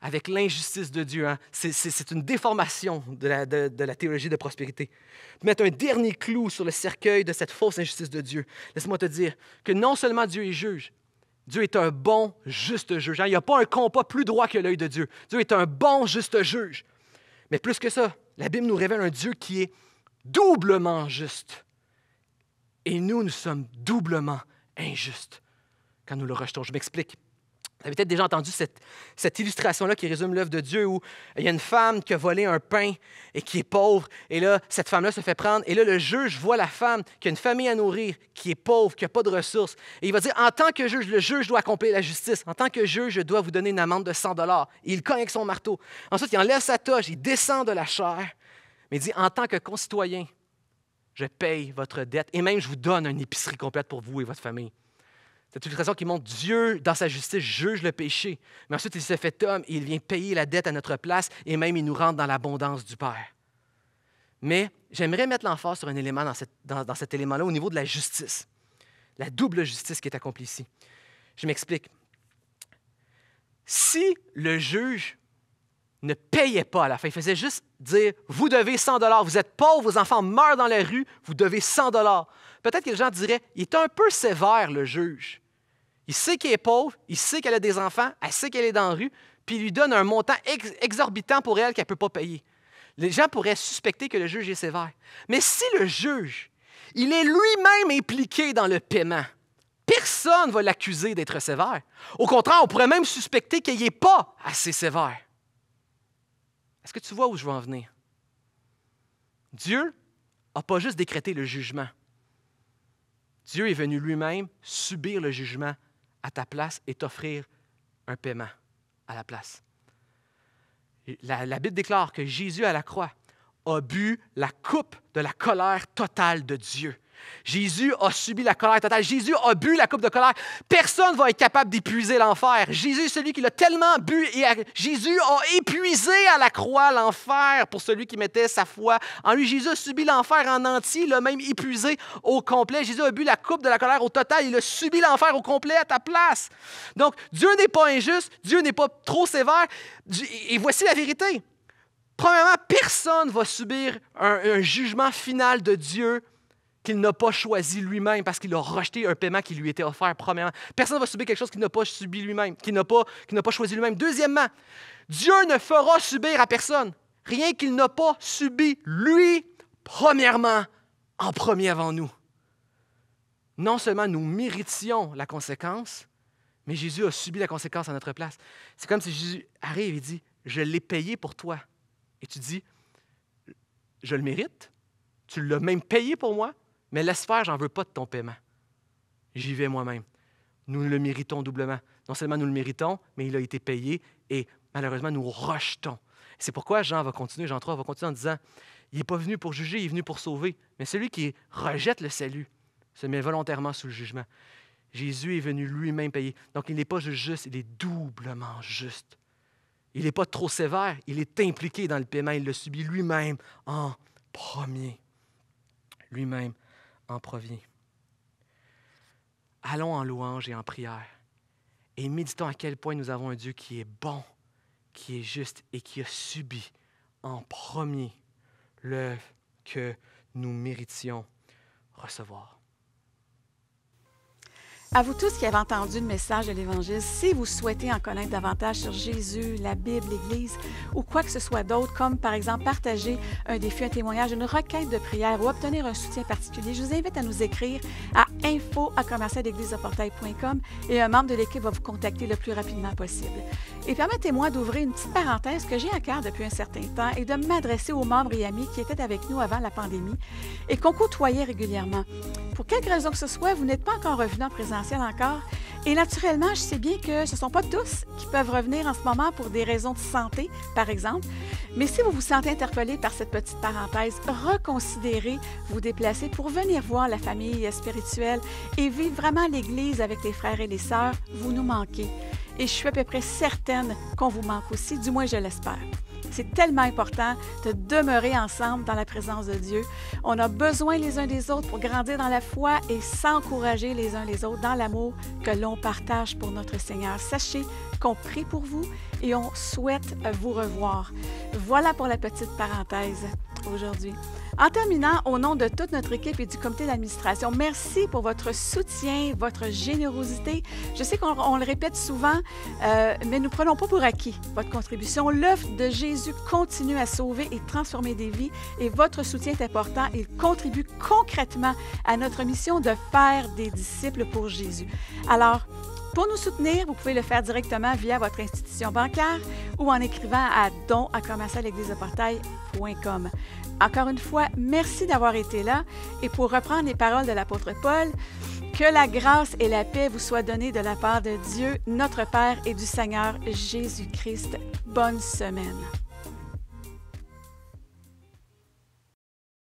avec l'injustice de Dieu. Hein, c'est une déformation de la, de la, théologie de prospérité. Mettre un dernier clou sur le cercueil de cette fausse injustice de Dieu. Laisse-moi te dire que non seulement Dieu est juge, Dieu est un bon, juste juge. Hein. Il n'y a pas un compas plus droit que l'œil de Dieu. Dieu est un bon, juste juge. Mais plus que ça, la Bible nous révèle un Dieu qui est doublement juste. Et nous, nous sommes doublement injustes quand nous le rejetons. Je m'explique. Vous avez peut-être déjà entendu cette, illustration-là qui résume l'œuvre de Dieu où il y a une femme qui a volé un pain et qui est pauvre. Et là, cette femme-là se fait prendre. Et là, le juge voit la femme qui a une famille à nourrir, qui est pauvre, qui n'a pas de ressources. Et il va dire, en tant que juge, le juge doit accomplir la justice. En tant que juge, je dois vous donner une amende de 100 dollars. Il cogne avec son marteau. Ensuite, il enlève sa toge, il descend de la chair. Mais il dit, en tant que concitoyen, je paye votre dette. Et même, je vous donne une épicerie complète pour vous et votre famille une illustration qui montre Dieu, dans sa justice, juge le péché. Mais ensuite, il se fait homme et il vient payer la dette à notre place et même il nous rentre dans l'abondance du Père. Mais j'aimerais mettre l'emphase sur un élément dans, cet élément-là au niveau de la justice, la double justice qui est accomplie ici. Je m'explique. Si le juge ne payait pas à la fin, il faisait juste dire, vous devez 100 dollars, vous êtes pauvres, vos enfants meurent dans la rue, vous devez 100 dollars. Peut-être que les gens diraient, il est un peu sévère le juge. Il sait qu'elle est pauvre, il sait qu'elle a des enfants, elle sait qu'elle est dans la rue, puis il lui donne un montant exorbitant pour elle qu'elle ne peut pas payer. Les gens pourraient suspecter que le juge est sévère. Mais si le juge, il est lui-même impliqué dans le paiement, personne ne va l'accuser d'être sévère. Au contraire, on pourrait même suspecter qu'il n'est pas assez sévère. Est-ce que tu vois où je veux en venir? Dieu n'a pas juste décrété le jugement. Dieu est venu lui-même subir le jugement à ta place et t'offrir un paiement à la place. La, Bible déclare que Jésus à la croix a bu la coupe de la colère totale de Dieu. Jésus a subi la colère totale. Jésus a bu la coupe de colère. Personne ne va être capable d'épuiser l'enfer. Jésus celui qui l'a tellement bu. Jésus a épuisé à la croix l'enfer pour celui qui mettait sa foi en lui. Jésus a subi l'enfer en entier. Il l'a même épuisé au complet. Jésus a bu la coupe de la colère au total. Il a subi l'enfer au complet à ta place. Donc, Dieu n'est pas injuste. Dieu n'est pas trop sévère. Et voici la vérité. Premièrement, personne ne va subir un jugement final de Dieu qu'il n'a pas choisi lui-même parce qu'il a rejeté un paiement qui lui était offert, premièrement. Personne ne va subir quelque chose qu'il n'a pas subi lui-même, qu'il n'a pas, n'a pas choisi lui-même. Deuxièmement, Dieu ne fera subir à personne rien qu'il n'a pas subi lui, premièrement, en premier avant nous. Non seulement nous méritions la conséquence, mais Jésus a subi la conséquence à notre place. C'est comme si Jésus arrive et dit, je l'ai payé pour toi. Et tu dis, je le mérite, tu l'as même payé pour moi, mais laisse faire, j'en veux pas de ton paiement. J'y vais moi-même. Nous le méritons doublement. Non seulement nous le méritons, mais il a été payé et malheureusement nous rejetons. C'est pourquoi Jean va continuer, Jean III va continuer en disant, il n'est pas venu pour juger, il est venu pour sauver. Mais celui qui rejette le salut se met volontairement sous le jugement. Jésus est venu lui-même payer. Donc il n'est pas juste, il est doublement juste. Il n'est pas trop sévère, il est impliqué dans le paiement, il le subit lui-même en premier. Lui-même en premier, Allons en louange et en prière et méditons à quel point nous avons un Dieu qui est bon, qui est juste et qui a subi en premier l'œuvre que nous méritions recevoir. À vous tous qui avez entendu le message de l'Évangile, si vous souhaitez en connaître davantage sur Jésus, la Bible, l'Église ou quoi que ce soit d'autre, comme par exemple partager un défi, un témoignage, une requête de prière ou obtenir un soutien particulier, je vous invite à nous écrire à info à et un membre de l'équipe va vous contacter le plus rapidement possible. Et permettez-moi d'ouvrir une petite parenthèse que j'ai à cœur depuis un certain temps et de m'adresser aux membres et amis qui étaient avec nous avant la pandémie et qu'on côtoyait régulièrement. Pour quelque raison que ce soit, vous n'êtes pas encore revenu en présentiel encore, et naturellement, je sais bien que ce ne sont pas tous qui peuvent revenir en ce moment pour des raisons de santé, par exemple. Mais si vous vous sentez interpellé par cette petite parenthèse, reconsidérez vous déplacer pour venir voir la famille spirituelle et vivre vraiment l'Église avec les frères et les sœurs. Vous nous manquez. Et je suis à peu près certaine qu'on vous manque aussi, du moins je l'espère. C'est tellement important de demeurer ensemble dans la présence de Dieu. On a besoin les uns des autres pour grandir dans la foi et s'encourager les uns les autres dans l'amour que l'on partage pour notre Seigneur. Sachez qu'on prie pour vous et on souhaite vous revoir. Voilà pour la petite parenthèse aujourd'hui. En terminant, au nom de toute notre équipe et du comité d'administration, merci pour votre soutien, votre générosité. Je sais qu'on le répète souvent, euh, mais nous ne prenons pas pour acquis votre contribution. L'œuvre de Jésus continue à sauver et transformer des vies et votre soutien est important. Il contribue concrètement à notre mission de faire des disciples pour Jésus. Alors, pour nous soutenir, vous pouvez le faire directement via votre institution bancaire ou en écrivant à don à Encore une fois, merci d'avoir été là et pour reprendre les paroles de l'apôtre Paul, que la grâce et la paix vous soient données de la part de Dieu, notre Père et du Seigneur Jésus-Christ. Bonne semaine.